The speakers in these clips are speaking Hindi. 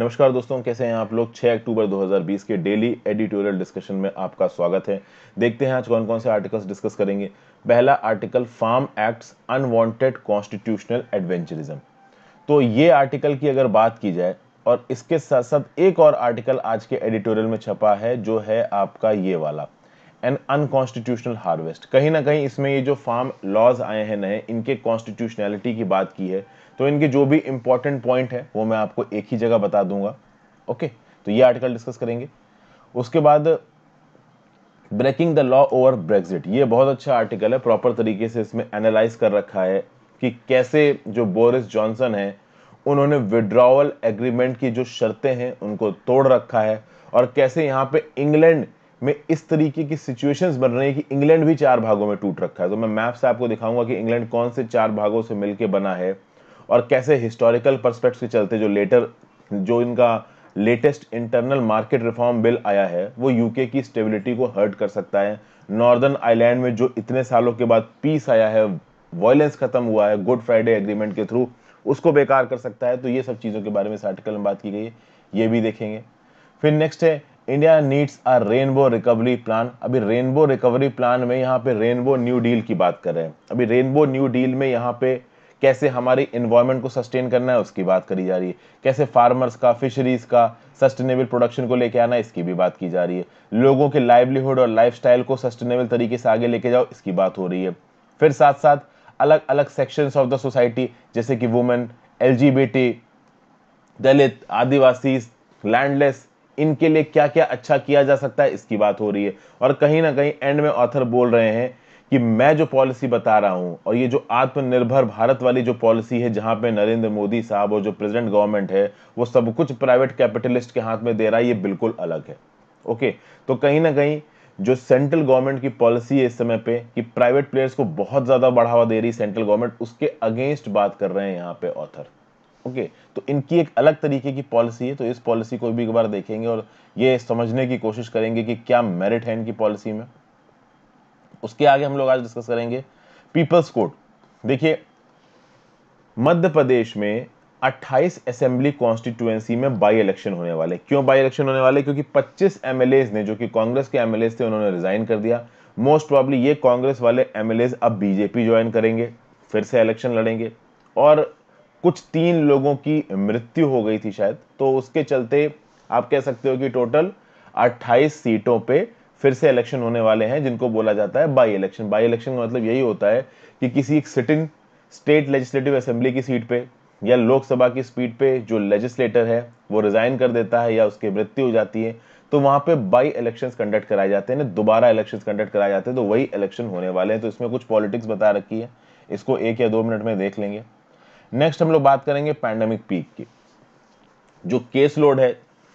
नमस्कार दोस्तों कैसे हैं आप लोग 6 अक्टूबर 2020 के डेली एडिटोरियल डिस्कशन में आपका स्वागत है देखते हैं आज कौन कौन से आर्टिकल्स डिस्कस करेंगे पहला article farm acts unwanted constitutional adventurism तो ये आर्टिकल की अगर बात की जाए और इसके साथ साथ एक और आर्टिकल आज के एडिटोरियल में छपा है जो है आपका ये वाला एन अनकॉन्स्टिट्यूशनल हार्वेस्ट कहीं ना कहीं इसमें ये जो फार्म लॉज आए हैं नए इनके कॉन्स्टिट्यूशनैलिटी की बात की है तो इनके जो भी इंपॉर्टेंट पॉइंट है वो मैं आपको एक ही जगह बता दूंगा ओके तो ये आर्टिकल डिस्कस करेंगे उसके बाद breaking the law over Brexit ये बहुत अच्छा आर्टिकल है प्रॉपर तरीके से इसमें एनालाइज कर रखा है कि कैसे जो बोरिस जॉनसन है उन्होंने विड्रॉवल एग्रीमेंट की जो शर्तें हैं उनको तोड़ रखा है और कैसे यहाँ पे इंग्लैंड में इस तरीके की सिचुएशंस बन रही है कि इंग्लैंड भी चार भागों में टूट रखा है तो मैं मैप से आपको दिखाऊंगा कि इंग्लैंड कौन से चार भागों से मिलकर बना है और कैसे हिस्टोरिकल परस्पेक्ट के चलते जो लेटर जो इनका latest internal market reform bill आया है वो यूके की स्टेबिलिटी को हर्ट कर सकता है नॉर्दर्न आइलैंड में जो इतने सालों के बाद पीस आया है वॉयलेंस खत्म हुआ है गुड फ्राइडे एग्रीमेंट के थ्रू उसको बेकार कर सकता है तो ये सब चीज़ों के बारे में इस आर्टिकल में बात की गई है ये भी देखेंगे फिर नेक्स्ट है India needs a rainbow recovery plan अभी रेनबो रिकवरी प्लान में यहाँ पे रेनबो न्यू डील की बात कर रहे हैं अभी रेनबो न्यू डील में यहाँ पे कैसे हमारे इन्वायरमेंट को सस्टेन करना है उसकी बात करी जा रही है कैसे फार्मर्स का फिशरीज का सस्टेनेबल प्रोडक्शन को लेके आना है इसकी भी बात की जा रही है लोगों के लाइवलीहुड और लाइफस्टाइल को सस्टेनेबल तरीके से आगे लेके जाओ इसकी बात हो रही है फिर साथ साथ अलग अलग सेक्शंस ऑफ द सोसाइटी जैसे कि वुमेन एल दलित आदिवासी लैंडलेस इनके लिए क्या क्या अच्छा किया जा सकता है इसकी बात हो रही है और कहीं ना कहीं एंड में ऑथर बोल रहे हैं कि मैं जो पॉलिसी बता रहा हूं और ये जो आत्मनिर्भर भारत वाली जो पॉलिसी है जहां पे नरेंद्र मोदी साहब और जो प्रेजिडेंट गवर्नमेंट है वो सब कुछ प्राइवेट कैपिटलिस्ट के हाथ में दे रहा है ये बिल्कुल अलग है ओके तो कहीं ना कहीं जो सेंट्रल गवर्नमेंट की पॉलिसी है इस समय पे कि प्राइवेट प्लेयर्स को बहुत ज़्यादा बढ़ावा दे रही सेंट्रल गवर्नमेंट उसके अगेंस्ट बात कर रहे हैं यहाँ पे ऑथर ओके तो इनकी एक अलग तरीके की पॉलिसी है तो इस पॉलिसी को भी एक बार देखेंगे और ये समझने की कोशिश करेंगे कि क्या मेरिट है इनकी पॉलिसी में उसके आगे हम लोग आज डिस्कस करेंगे पीपल्स कोर्ट देखिए मध्य प्रदेश में 28 असेंबली कॉन्स्टिट्यूएंसी में बाई इलेक्शन होने वाले क्यों बाई इलेक्शन होने वाले क्योंकि 25 एमएलए ने जो कि कांग्रेस के एमएलए थे उन्होंने रिजाइन कर दिया मोस्ट प्रॉब्ली ये कांग्रेस वाले एमएलए अब बीजेपी ज्वाइन करेंगे फिर से इलेक्शन लड़ेंगे और कुछ तीन लोगों की मृत्यु हो गई थी शायद तो उसके चलते आप कह सकते हो कि टोटल 28 सीटों पे फिर से इलेक्शन होने वाले हैं जिनको बोला जाता है बाई इलेक्शन बाई इलेक्शन का मतलब यही होता है कि किसी एक सिटिंग स्टेट लेजिस्लेटिव असेंबली की सीट पे या लोकसभा की स्पीड पे जो लेजिस्लेटर है वो रिज़ाइन कर देता है या उसकी मृत्यु हो जाती है तो वहां पे बाई इलेक्शंस कंडक्ट कराए जाते हैं दोबारा इलेक्शंस कंडक्ट कराए जाते हैं तो वही इलेक्शन होने वाले हैं तो इसमें कुछ पॉलिटिक्स बता रखी है इसको एक या दो मिनट में देख लेंगे नेक्स्ट हम लोग बात करेंगे पैंडेमिक पीक की जो केस लोड है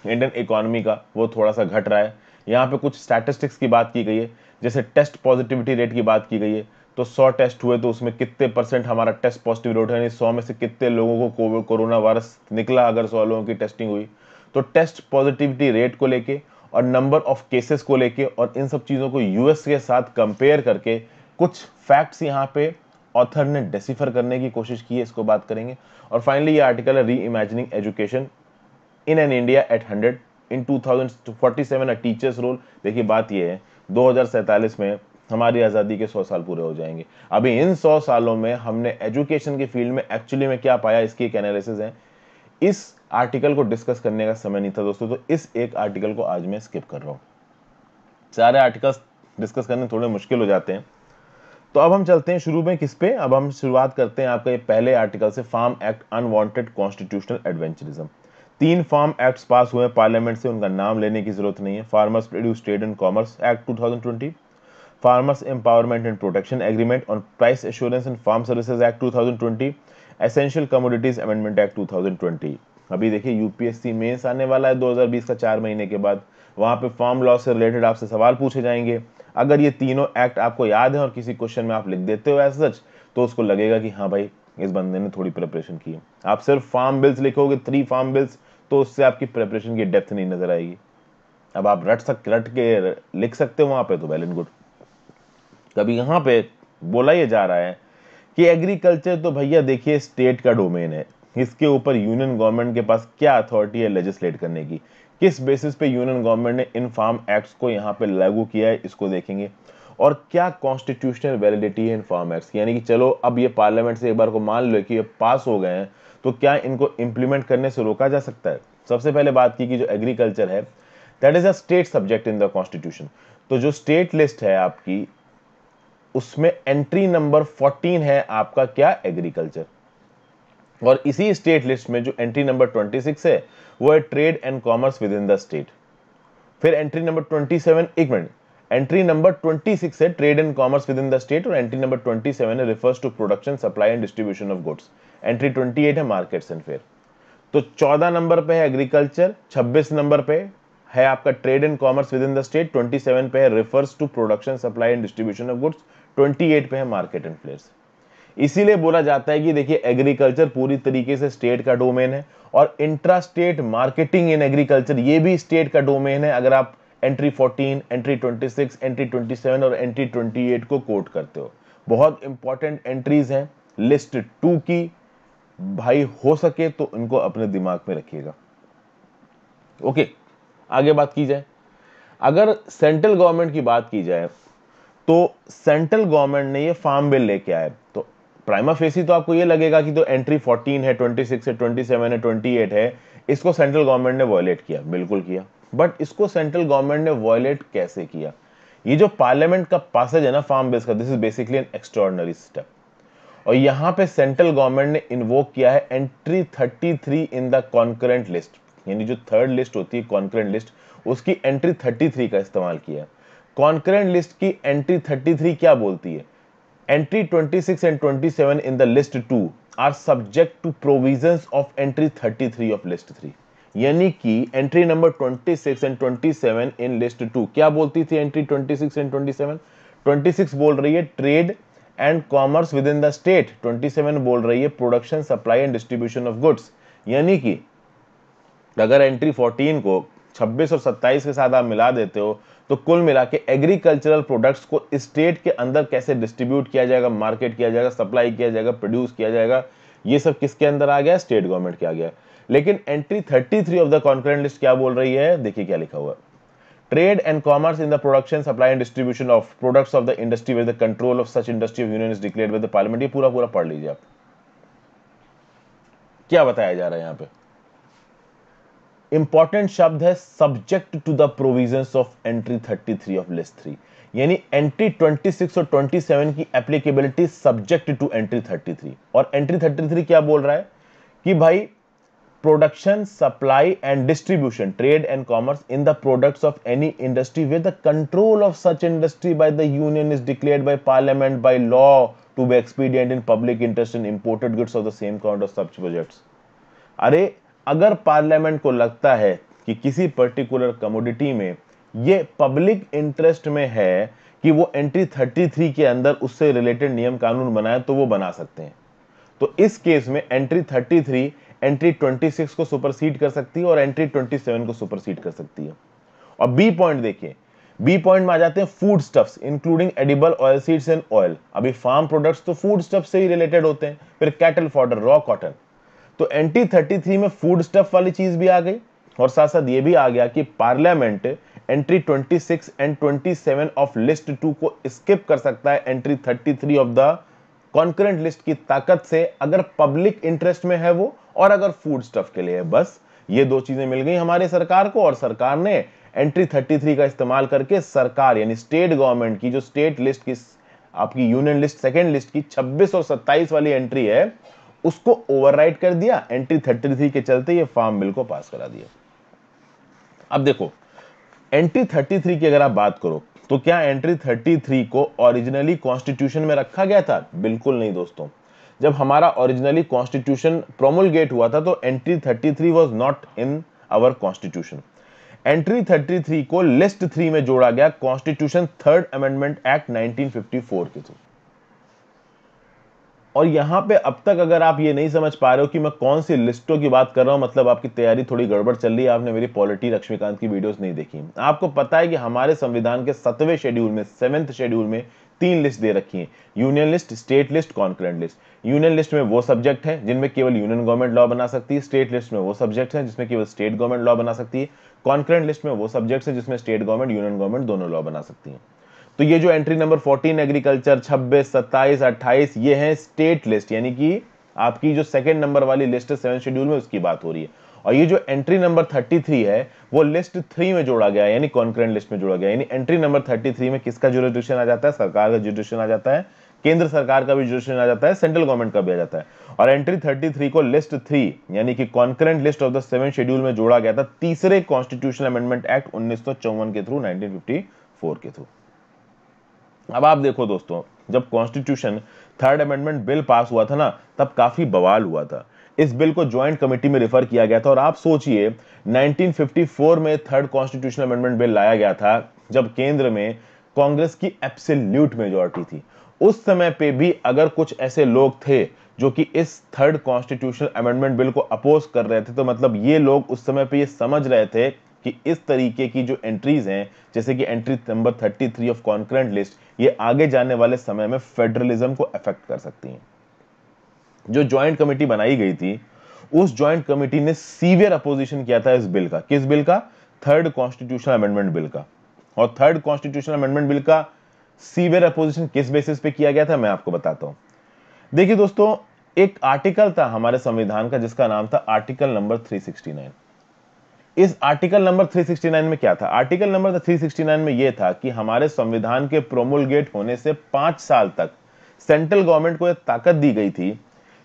इंडियन इकोनॉमी का वो थोड़ा सा घट रहा है यहाँ पे कुछ स्टैटिस्टिक्स की बात की गई है जैसे टेस्ट पॉजिटिविटी रेट की बात की गई है तो 100 टेस्ट हुए तो उसमें कितने परसेंट हमारा टेस्ट पॉजिटिव रेट यानी 100 में से कितने लोगों को कोरोना वायरस निकला अगर 100 लोगों की टेस्टिंग हुई तो टेस्ट पॉजिटिविटी रेट को लेके और नंबर ऑफ केसेस को लेके और इन सब चीज़ों को यूएस के साथ कंपेयर करके कुछ फैक्ट्स यहाँ पे ऑथर ने डेसिफर करने की कोशिश की है इसको बात करेंगे और फाइनली ये आर्टिकल है reimagining education in an India at hundred in 2047 a teachers role देखिए बात यह है दो में हमारी आज़ादी के सौ साल पूरे हो जाएंगे अभी इन सौ सालों में हमने एजुकेशन के फील्ड में एक्चुअली में क्या पाया इसकी एक एनालिसिस है इस आर्टिकल को डिस्कस करने का समय नहीं था दोस्तों तो इस एक आर्टिकल को आज मैं स्किप कर रहा हूँ सारे आर्टिकल्स डिस्कस करने थोड़े मुश्किल हो जाते हैं तो अब हम चलते हैं शुरू में किस पे अब हम शुरुआत करते हैं आपका ये पहले आर्टिकल से farm act unwanted constitutional adventurism तीन फार्म एक्ट पास हुए पार्लियामेंट से उनका नाम लेने की जरूरत नहीं है farmers produce trade and commerce act 2020 farmers empowerment and protection agreement on price assurance and farm services act 2020 essential commodities amendment act 2020 अभी देखिए यूपीएससी मेंस आने वाला है 2020 का चार महीने के बाद वहां पे फार्म लॉ से रिलेटेड आपसे सवाल पूछे जाएंगे अगर ये तीनों एक्ट आपको याद है और किसी क्वेश्चन में आप लिख देते हो एज सच तो उसको लगेगा कि हाँ भाई इस बंदे ने थोड़ी प्रिपरेशन की आप सिर्फ फार्म बिल्स लिखोगे थ्री फार्म बिल्स तो उससे आपकी प्रेपरेशन की डेप्थ नहीं नज़र आएगी अब आप रट सक रट के लिख सकते हो वहां पे तो वेल एंड गुड कभी यहां पे बोला ये जा रहा है कि एग्रीकल्चर तो भैया देखिए स्टेट का डोमेन है इसके ऊपर यूनियन गवर्नमेंट के पास क्या अथॉरिटी है लेजिस्लेट करने की किस बेसिस पे यूनियन गवर्नमेंट ने इन फार्म एक्ट्स को यहाँ पे लागू किया है इसको देखेंगे और क्या कॉन्स्टिट्यूशनल वैलिडिटी है इन फार्म एक्ट्स यानी कि चलो अब ये पार्लियामेंट से एक बार को मान लो कि ये पास हो गए हैं तो क्या इनको इम्प्लीमेंट करने से रोका जा सकता है सबसे पहले बात की कि जो एग्रीकल्चर है that is a state subject in the constitution तो जो स्टेट लिस्ट है आपकी उसमें एंट्री नंबर 14 है आपका क्या एग्रीकल्चर और इसी स्टेट लिस्ट में जो एंट्री नंबर 26 है वो है trade and commerce within the state फिर एंट्री नंबर 27 एक मिनट नंबर ट्वेंटी 26 है trade and commerce within the state और एंट्री नंबर 27 है refers to production, supply and distribution of goods. Entry 28 है मार्केट्स एंड फेयर तो 14 नंबर पे है एग्रीकल्चर 26 नंबर पे है आपका trade and commerce within the state 27 पे है refers to production supply and distribution of goods 28 पे है मार्केट एंड फेयर इसीलिए बोला जाता है कि देखिए एग्रीकल्चर पूरी तरीके से स्टेट का डोमेन है और intra state marketing in agriculture ये भी स्टेट का डोमेन है अगर आप एंट्री 14, एंट्री 26, एंट्री 27 और एंट्री 28 को कोट करते हो बहुत इंपॉर्टेंट एंट्रीज हैं लिस्ट टू की भाई हो सके तो उनको अपने दिमाग में रखिएगा ओके आगे बात की जाए अगर सेंट्रल गवर्नमेंट की बात की जाए तो सेंट्रल गवर्नमेंट ने ये फार्म बिल लेके आए तो प्राइमा फेसी तो आपको ये लगेगा कि तो एंट्री 14 है 26 है 27 है 28 है इसको सेंट्रल गवर्नमेंट ने वॉयलेट किया बिल्कुल किया बट इसको सेंट्रल गवर्नमेंट ने वॉयलेट कैसे किया ये जो पार्लियामेंट का पासेज है ना फार्म बेस का this is basically an extraordinary step और यहां पे सेंट्रल गवर्नमेंट ने इन्वोक किया है entry 33 in the concurrent list यानी जो थर्ड लिस्ट होती है कॉन्करेंट लिस्ट उसकी एंट्री 33 का इस्तेमाल किया है कॉन्करेंट लिस्ट की एंट्री 33 क्या बोलती है entry 26 and 27 in the list two are subject to provisions of entry 33 of list three यानी कि entry number 26 and 27 in list two क्या बोलती थी एंट्री 26 एंड 27 26 बोल रही है trade and commerce within the state 27 बोल रही है production supply and distribution of goods यानी कि अगर एंट्री 14 को 26 और 27 के साथ आप मिला देते हो तो कुल मिला के एग्रीकल्चरल प्रोडक्ट्स को स्टेट के अंदर कैसे डिस्ट्रीब्यूट किया जाएगा मार्केट किया जाएगा सप्लाई किया जाएगा प्रोड्यूस किया जाएगा ये सब किसके अंदर आ गया स्टेट गवर्नमेंट के आ गया लेकिन entry 33 of the concurrent list क्या बोल रही है देखिए क्या लिखा हुआ trade and commerce in the production supply and distribution of products of the industry with the control of such industry union is declare with the parliament ये पूरा पूरा पढ़ लीजिए आप क्या बताया जा रहा है यहां पे इंपॉर्टेंट शब्द है subject to the provision of entry 33 of list three यानी एंट्री 26 और 27 की एप्लीकेबिलिटी सब्जेक्ट टू एंट्री 33 और एंट्री 33 क्या बोल रहा है कि भाई production supply and distribution trade and commerce in the products of any industry where the control of such industry by the union is declared by parliament by law to be expedient in public interest in imported goods of the same kind of such projects अरे अगर पार्लियामेंट को लगता है कि किसी पर्टिकुलर कमोडिटी में ये पब्लिक इंटरेस्ट में है कि वो एंट्री 33 के अंदर उससे रिलेटेड नियम कानून बनाए तो वो बना सकते हैं तो इस केस में एंट्री 33 एंट्री 26 को सुपरसीड कर सकती है और एंट्री 27 को सुपरसीड कर सकती है और बी पॉइंट देखिए बी पॉइंट में आ जाते हैं food stuffs including edible oil seeds and oil अभी फार्म प्रोडक्ट्स तो फूड स्टफ से ही रिलेटेड होते हैं फिर कैटल फॉर्डर रॉ कॉटन तो एंट्री थर्टी में फूड स्टफ वाली चीज भी आ गई और साथ साथ ये भी आ गया कि parliament entry 26 and 27 of list two को स्किप कर सकता है entry 33 of the concurrent list की ताकत से अगर पब्लिक इंटरेस्ट में है वो और अगर फूड स्टफ के लिए है बस ये दो चीजें मिल गई हमारे सरकार को और सरकार ने एंट्री थर्टी थ्री का इस्तेमाल करके सरकार यानी स्टेट गवर्नमेंट की जो स्टेट लिस्ट की आपकी यूनियन लिस्ट सेकेंड लिस्ट की छब्बीस और सत्ताईस वाली एंट्री है उसको ओवरराइड कर दिया एंट्री 33 के चलते ये फार्म बिल को पास करा दिया अब देखो एंट्री 33 की अगर आप बात करो तो क्या एंट्री 33 को ओरिजिनली कॉन्स्टिट्यूशन में रखा गया था बिल्कुल नहीं दोस्तों जब हमारा ओरिजिनली कॉन्स्टिट्यूशन प्रोमोलगेट हुआ था तो entry 33 three was not in our constitution entry 33 को लिस्ट थ्री में जोड़ा गया कॉन्स्टिट्यूशन थर्ड अमेंडमेंट एक्ट 1954 के थ्रू और यहाँ पे अब तक अगर आप ये नहीं समझ पा रहे हो कि मैं कौन सी लिस्टों की बात कर रहा हूँ मतलब आपकी तैयारी थोड़ी गड़बड़ चल रही है आपने मेरी पॉलिटी लक्ष्मीकांत की वीडियोस नहीं देखी आपको पता है कि हमारे संविधान के सतवें शेड्यूल में सेवेंथ शेड्यूल में तीन लिस्ट दे रखी है union list state list concurrent list union list में वो सब्जेक्ट है जिनमें केवल यूनियन गवर्नमेंट लॉ बना सकती है स्टेट लिस्ट में वो सब्जेक्ट है जिसमें केवल स्टेट गवर्नमेंट लॉ बना सकती है कॉन्क्रेंट लिस्ट में वो सब्जेक्ट है जिसमें स्टेट गवर्नमेंट यूनियन गवर्नमेंट दोनों लॉ बना सकती है तो ये जो एंट्री नंबर 14 एग्रीकल्चर 26, 27, 28 ये हैं स्टेट लिस्ट यानी कि आपकी जो सेकेंड नंबर वाली लिस्ट है सेवन शेड्यूल में उसकी बात हो रही है और ये जो एंट्री नंबर 33 है वो लिस्ट थ्री में जोड़ा गया यानी कॉन्क्रेंट लिस्ट में जोड़ा गया यानी एंट्री नंबर 33 में किसका जुरिस्डिक्शन आ जाता है सरकार का जुडिशन आ जाता है केंद्र सरकार का भी जुडिशन आ जाता है सेंट्रल गवर्नमेंट का भी आ जाता है और एंट्री थ्री को लिस्ट थ्री यानी कि concurrent list of the seven schedule में जोड़ा गया था तीसरे कॉन्स्टिट्यूशन अमेंडमेंट एक्ट उन्नीस के थ्रू नाइनटीन के थ्रू अब आप देखो दोस्तों जब constitution third amendment bill pass हुआ था ना तब काफी बवाल हुआ था इस बिल को ज्वाइंट कमेटी में रेफर किया गया था और आप सोचिए 1954 में थर्ड कॉन्स्टिट्यूशनल अमेंडमेंट बिल लाया गया था जब केंद्र में कांग्रेस की एब्सोल्यूट मेजोरिटी थी उस समय पे भी अगर कुछ ऐसे लोग थे जो कि इस थर्ड कॉन्स्टिट्यूशनल अमेंडमेंट बिल को अपोज कर रहे थे तो मतलब ये लोग उस समय पे ये समझ रहे थे कि इस तरीके की जो एंट्रीज हैं जैसे कि entry number 33 of concurrent list ये आगे जाने वाले समय में फेडरलिज्म को अफेक्ट कर सकती हैं जो ज्वाइंट कमेटी बनाई गई थी उस ज्वाइंट कमेटी ने सीवियर अपोजिशन किया था इस बिल का किस बिल का थर्ड कॉन्स्टिट्यूशनल अमेंडमेंट बिल का और थर्ड कॉन्स्टिट्यूशनल अमेंडमेंट बिल का सीवियर अपोजिशन किस बेसिस पे किया गया था मैं आपको बताता हूं देखिए दोस्तों एक आर्टिकल था हमारे संविधान का जिसका नाम था आर्टिकल नंबर 369 इस आर्टिकल नंबर 369 में क्या था आर्टिकल नंबर 369 में यह था कि हमारे संविधान के प्रोमुलगेट होने से पांच साल तक सेंट्रल गवर्नमेंट को यह ताकत दी गई थी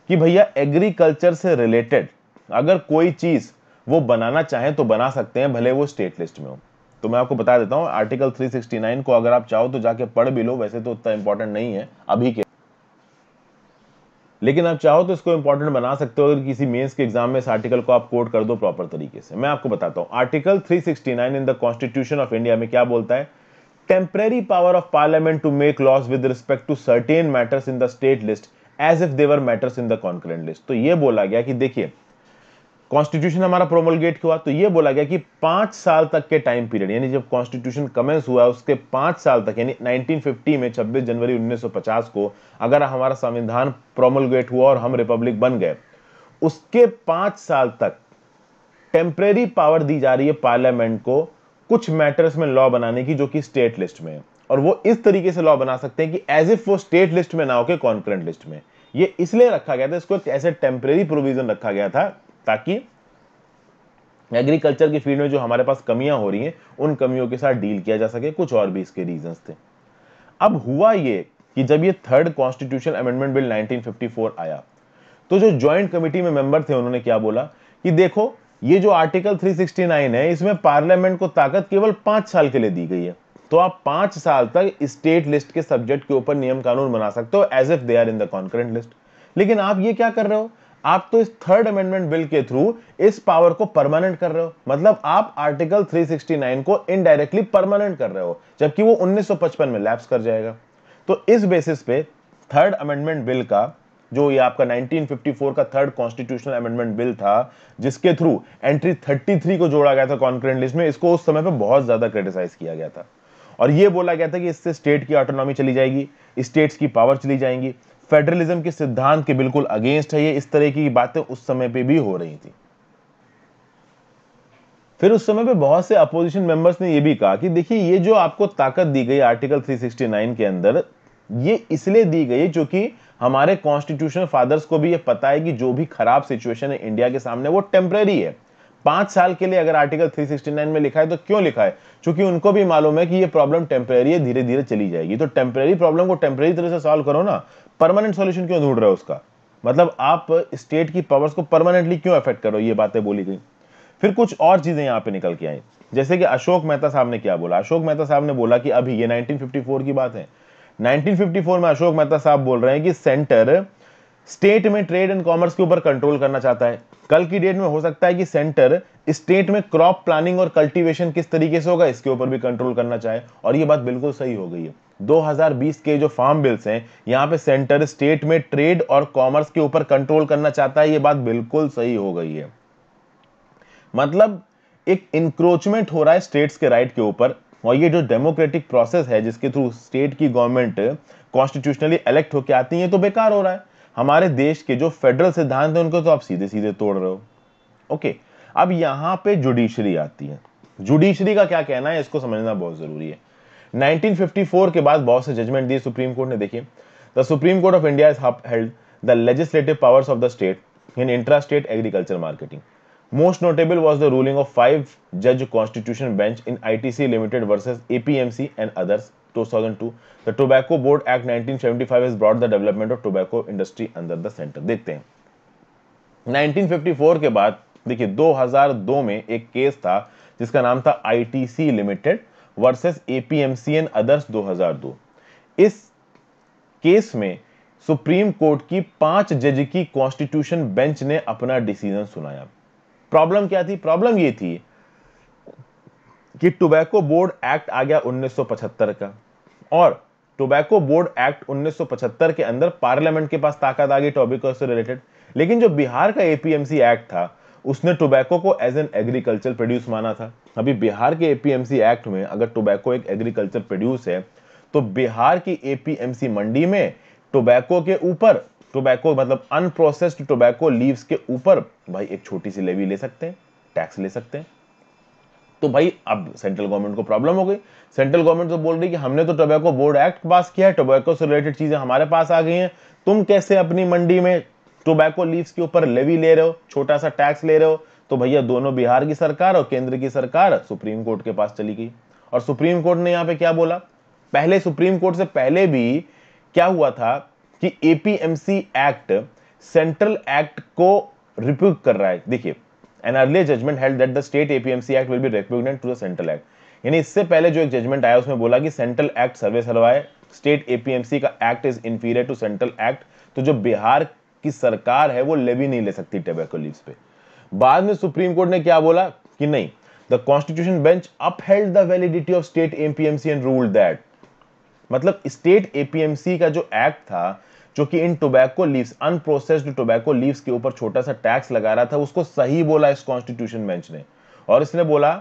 कि भैया एग्रीकल्चर से रिलेटेड अगर कोई चीज वो बनाना चाहें तो बना सकते हैं भले वो स्टेट लिस्ट में हो तो मैं आपको बता देता हूं आर्टिकल 369 को अगर आप चाहो तो जाके पढ़ भी लो वैसे तो उतना इंपॉर्टेंट नहीं है अभी के लेकिन आप चाहो तो इसको इंपॉर्टेंट बना सकते हो अगर किसी मेंस के एग्जाम में इस आर्टिकल को आप कोट कर दो प्रॉपर तरीके से मैं आपको बताता हूं article 369 in the constitution of India में क्या बोलता है temporary power of parliament to make laws with respect to certain matters in the state list as if they were matters in the concurrent list तो ये बोला गया कि देखिए कॉन्स्टिट्यूशन हमारा प्रोमोलगेट हुआ तो ये बोला गया कि पांच साल तक के टाइम पीरियड यानी जब कॉन्स्टिट्यूशन कमेंस हुआ उसके पांच साल तक यानी 1950 में 26 जनवरी 1950 को अगर हमारा संविधान प्रोमोलगेट हुआ और हम रिपब्लिक बन गए उसके पांच साल तक टेम्परेरी पावर दी जा रही है पार्लियामेंट को कुछ मैटर्स में लॉ बनाने की जो कि स्टेट लिस्ट में है और वो इस तरीके से लॉ बना सकते हैं कि एज इफ वो स्टेट लिस्ट में ना होकर कॉन्करेंट लिस्ट में ये इसलिए रखा गया था इसको ऐसे टेम्परेरी प्रोविजन रखा गया था ताकि एग्रीकल्चर की फील्ड में जो हमारे पास कमियां हो रही हैं उन कमियों के साथ डील किया जा सके कुछ और भी इसके रीजन थे अब हुआ ये कि जब ये थर्ड कॉन्स्टिट्यूशन अमेंडमेंट बिल 1954 आया तो जो ज्वाइंट कमेटी में मेंबर थे उन्होंने क्या बोला कि देखो ये जो आर्टिकल 369 है इसमें पार्लियामेंट को ताकत केवल पांच साल के लिए दी गई है तो आप पांच साल तक स्टेट लिस्ट के सब्जेक्ट के ऊपर नियम कानून बना सकते हो as if they are in the concurrent list लेकिन आप ये क्या कर रहे हो आप तो इस थर्ड अमेंडमेंट बिल के थ्रू इस पावर को परमानेंट कर रहे हो मतलब आप आर्टिकल 369 को इनडायरेक्टली परमानेंट कर रहे हो जबकि वो 1955 में लैप्स कर जाएगा तो इस बेसिस पे थर्ड अमेंडमेंट बिल का जो ये आपका 1954 का थर्ड कॉन्स्टिट्यूशनल अमेंडमेंट बिल था जिसके थ्रू एंट्री 33 को जोड़ा गया था कॉन्क्रेंट लिस्ट में इसको उस समय पर बहुत ज्यादा क्रिटिसाइज किया गया था और ये बोला गया था कि इससे स्टेट की ऑटोनॉमी चली जाएगी स्टेट्स की पावर चली जाएंगी फेडरलिज्म के सिद्धांत के बिल्कुल अगेंस्ट है ये इस तरह की बातें उस समय पे भी हो रही थी फिर उस समय पे बहुत से अपोजिशन मेंबर्स ने ये भी कहा कि देखिए ये जो आपको ताकत दी गई आर्टिकल 369 के अंदर ये इसलिए दी गई है क्योंकि हमारे कॉन्स्टिट्यूशनल फादर्स को भी ये पता है कि जो भी खराब सिचुएशन है इंडिया के सामने वो टेम्प्रेरी है पांच साल के लिए अगर आर्टिकल 369 में लिखा है तो क्यों लिखा है क्योंकि उनको भी मालूम है कि ये प्रॉब्लम टेम्परेरी है धीरे धीरे चली जाएगी तो टेम्परेरी प्रॉब्लम को टेम्परेरी तरह से सॉल्व करो ना परमानेंट सोल्यूशन क्यों ढूंढ रहे हो उसका मतलब आप स्टेट की पावर्स को परमानेंटली क्यों अफेक्ट करो ये बातें बोली गई फिर कुछ और चीजें यहाँ पे निकल के आई जैसे कि अशोक मेहता साहब ने क्या बोला अशोक मेहता साहब ने बोला कि अभी ये 1954 की बात है 1954 में अशोक मेहता साहब बोल रहे हैं कि सेंटर स्टेट में ट्रेड एंड कॉमर्स के ऊपर कंट्रोल करना चाहता है कल की डेट में हो सकता है कि सेंटर स्टेट में क्रॉप प्लानिंग और कल्टीवेशन किस तरीके से होगा इसके ऊपर भी कंट्रोल करना चाहे और ये बात बिल्कुल सही हो गई है 2020 के जो फार्म बिल्स हैं यहाँ पे सेंटर स्टेट में ट्रेड और कॉमर्स के ऊपर कंट्रोल करना चाहता है ये बात बिल्कुल सही हो गई है मतलब एक इंक्रोचमेंट हो रहा है स्टेट्स के राइट के ऊपर और ये जो डेमोक्रेटिक प्रोसेस है जिसके थ्रू स्टेट की गवर्नमेंट कॉन्स्टिट्यूशनली इलेक्ट होकर आती है तो बेकार हो रहा है हमारे देश के जो फेडरल सिद्धांत है उनको तो आप सीधे सीधे तोड़ रहे हो ओके अब यहां पे जुडिशरी आती है जुडिशरी का क्या कहना है इसको समझना बहुत जरूरी है 1954 के बाद बहुत से जजमेंट दिए सुप्रीम कोर्ट ने देखिए the supreme court of India held the legislative powers of the state in intra state agriculture marketing most notable was the ruling of five जज constitution bench in ITC limited versus APMC and others 2002 the tobacco board act 1975 has brought the development of tobacco industry under the center देखते हैं 1954 के बाद देखिए 2002 में एक केस था जिसका नाम था ITC लिमिटेड versus APMC and others 2002 इस केस में सुप्रीम कोर्ट की पांच जज की कॉन्स्टिट्यूशन बेंच ने अपना डिसीजन सुनाया प्रॉब्लम क्या थी प्रॉब्लम ये थी कि टोबैको बोर्ड एक्ट आ गया 1975 का और टोबैको बोर्ड एक्ट 1975 के अंदर पार्लियामेंट के पास ताकत आ गई टोबैको से रिलेटेड लेकिन जो बिहार का एपीएमसी एक्ट था उसने टोबैको को एज एन एग्रीकल्चर प्रोड्यूस माना था अभी बिहार के एपीएमसी एक्ट में अगर टोबैको एक एग्रीकल्चर प्रोड्यूस है तो बिहार की एपीएमसी मंडी में टोबैको के ऊपर टोबैको मतलब अनप्रोसेस्ड टोबैको लीव्स के ऊपर भाई एक छोटी सी लेवी ले सकते हैं टैक्स ले सकते हैं तो भाई अब सेंट्रल गवर्नमेंट को प्रॉब्लम हो गई सेंट्रल गवर्नमेंट तो बोल रही कि हमने तो टोबैको बोर्ड एक्ट पास किया है टोबैको से रिलेटेड चीज़ें हमारे पास आ गई हैं तुम कैसे अपनी मंडी में टोबैको लीव्स के ऊपर लेवी ले रहे हो छोटा सा टैक्स ले रहे हो तो भैया दोनों बिहार की सरकार और केंद्र की सरकार सुप्रीम कोर्ट के पास चली गई और सुप्रीम कोर्ट ने यहाँ पे क्या बोला पहले सुप्रीम कोर्ट से पहले भी क्या हुआ था कि एपीएमसी एक्ट सेंट्रल एक्ट को रिप्यूट कर रहा है देखिए an earlier judgement held that the state APMC act will be recognise to the central act यानी इससे पहले जो एक जजमेंट आया उसमें बोला कि सेंट्रल एक्ट सर्वे सर्वाए स्टेट एपीएमसी का act is inferior to central act तो जो बिहार की सरकार है वो लेवी नहीं ले सकती टेबैको लीव्स पे बाद में सुप्रीम कोर्ट ने क्या बोला कि नहीं the constitution bench upheld the validity of state APMC and ruled that मतलब स्टेट एपीएमसी का जो एक्ट था जो कि in tobacco leave unprocessed tobacco leaves के ऊपर छोटा सा टैक्स लगा रहा था उसको सही बोला इस कॉन्स्टिट्यूशन बेंच ने और इसने बोला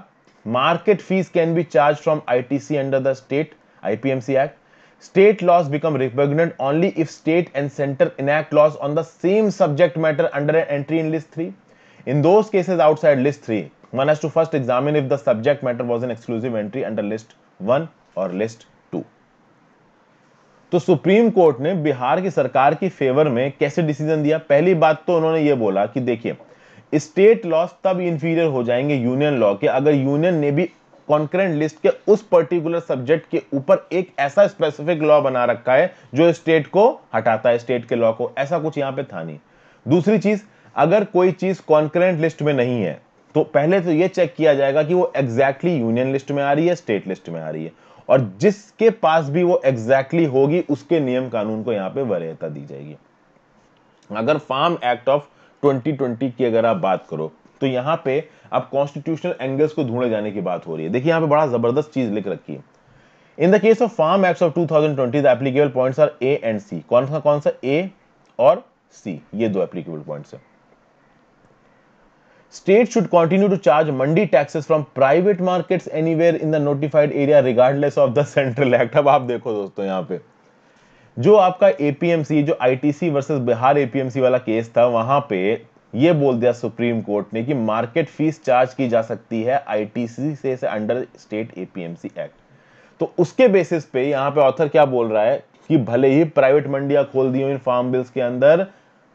market fees can be charge from ITC under the state IPMC act state laws become repugnant only if state and centre enact laws on the same subject matter under an entry in list three in those cases outside list three one has to first examine if the subject matter was an exclusive entry under list one और लिस्ट तो सुप्रीम कोर्ट ने बिहार की सरकार की फेवर में कैसे डिसीजन दिया पहली बात तो उन्होंने ये बोला कि देखिए स्टेट लॉस तब इंफीरियर हो जाएंगे यूनियन लॉ के अगर यूनियन ने भी कॉन्करेंट लिस्ट के उस पर्टिकुलर सब्जेक्ट के ऊपर एक ऐसा स्पेसिफिक लॉ बना रखा है जो स्टेट को हटाता है स्टेट के लॉ को ऐसा कुछ यहां पे था नहीं दूसरी चीज अगर कोई चीज कॉन्करेंट लिस्ट में नहीं है तो पहले तो यह चेक किया जाएगा कि वो एग्जैक्टली यूनियन लिस्ट में आ रही है स्टेट लिस्ट में आ रही है और जिसके पास भी वो एग्जैक्टली exactly होगी उसके नियम कानून को यहाँ पे वरीयता दी जाएगी अगर फार्म एक्ट ऑफ 2020 की अगर आप बात करो तो यहाँ पे अब कॉन्स्टिट्यूशनल एंगल्स को ढूंढे जाने की बात हो रही है देखिए यहाँ पे बड़ा जबरदस्त चीज लिख रखी है in the case of farm act of 2020 the applicable points are A and C कौन सा कौन सा ए और सी ये दो एप्लीकेबल पॉइंट्स है States should continue to charge mandi taxes from private markets anywhere in the notified area regardless of the central act. अब आप देखो दोस्तों यहाँ पे जो आपका एपीएमसी जो आईटीसी वर्सेस बिहार एपीएमसी वाला केस था वहां पे ये बोल दिया सुप्रीम कोर्ट ने कि मार्केट फीस चार्ज की जा सकती है आईटीसी से, से अंडर स्टेट एपीएमसी एक्ट तो उसके बेसिस पे यहां पे ऑथर क्या बोल रहा है कि भले ही प्राइवेट मंडियां खोल दी हो इन फार्म बिल्स के अंदर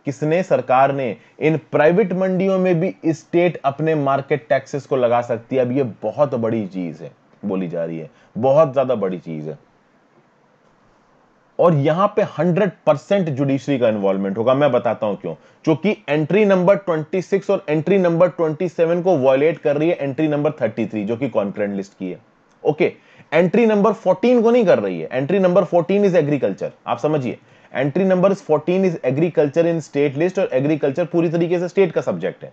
किसने सरकार ने इन प्राइवेट मंडियों में भी स्टेट अपने मार्केट टैक्सेस को लगा सकती है अब ये बहुत बड़ी चीज है बोली जा रही है बहुत ज्यादा बड़ी चीज है और यहां पे 100 परसेंट जुडिशरी का इन्वॉल्वमेंट होगा मैं बताता हूं क्यों क्योंकि एंट्री नंबर 26 और एंट्री नंबर 27 को वॉयलेट कर रही है एंट्री नंबर 33 जो कि कॉन्करेंट लिस्ट की है ओके एंट्री नंबर 14 को नहीं कर रही है एंट्री नंबर 14 इज एग्रीकल्चर आप समझिए entry number 14 is agriculture in state list और एग्रीकल्चर पूरी तरीके से स्टेट का सब्जेक्ट है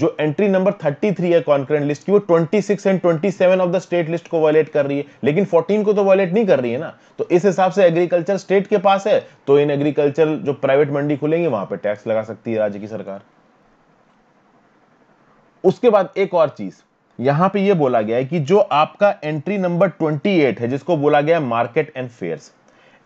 जो एंट्री नंबर 33 है कॉन्क्रेंट लिस्ट की वो 26 and 27 of the state list को वॉलेट कर रही है लेकिन 14 को तो वॉलेट नहीं कर रही है ना तो इस हिसाब से एग्रीकल्चर स्टेट के पास है तो इन एग्रीकल्चर जो प्राइवेट मंडी खुलेंगी वहां पर टैक्स लगा सकती है राज्य की सरकार उसके बाद एक और चीज यहां पे ये बोला गया है कि जो आपका एंट्री नंबर 28 है जिसको बोला गया market and fairs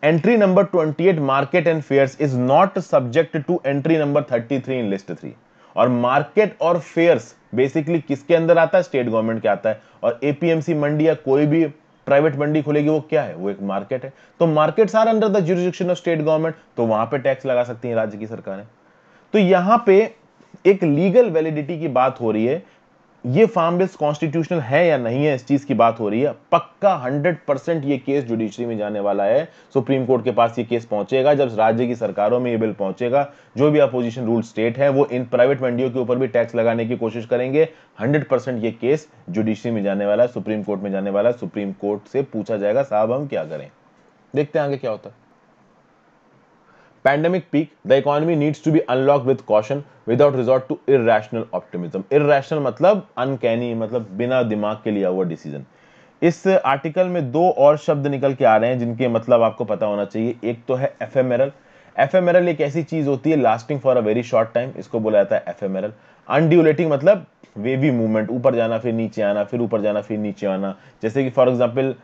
entry number 28 market and fares is not subject to entry number 33 in list three और मार्केट और फेयर्स बेसिकली किसके अंदर आता है स्टेट गवर्नमेंट के आता है और एपीएमसी मंडी या कोई भी प्राइवेट मंडी खुलेगी वो क्या है वो एक मार्केट है तो market are under the jurisdiction of state government तो वहां पर टैक्स लगा सकती है राज्य की सरकारें तो यहां पर एक लीगल वैलिडिटी की बात हो रही है ये फार्म बिल्स कॉन्स्टिट्यूशनल है या नहीं है इस चीज की बात हो रही है पक्का 100 परसेंट ये केस जुडिशरी में जाने वाला है सुप्रीम कोर्ट के पास ये केस पहुंचेगा जब राज्य की सरकारों में ये बिल पहुंचेगा जो भी अपोजिशन रूल स्टेट है वो इन प्राइवेट मंडियों के ऊपर भी टैक्स लगाने की कोशिश करेंगे हंड्रेड परसेंट ये केस जुडिशरी में जाने वाला है सुप्रीम कोर्ट में जाने वाला है सुप्रीम कोर्ट से पूछा जाएगा साहब हम क्या करें देखते हैं आगे क्या होता है pandemic peak the economy needs to be unlock with caution without resort to irrational optimism irrational मतलब अनकैनी मतलब बिना दिमाग के लिया हुआ डिसीजन इस आर्टिकल में दो और शब्द निकल के आ रहे हैं जिनके मतलब आपको पता होना चाहिए एक तो है एफएमरल एफएमरल एक ऐसी चीज होती है lasting for a very short time इसको बोला जाता है एफएमरल अनड्यूलेटिंग मतलब वेवी मूवमेंट ऊपर जाना फिर नीचे आना फिर ऊपर जाना फिर नीचे आना जैसे कि फॉर एग्जाम्पल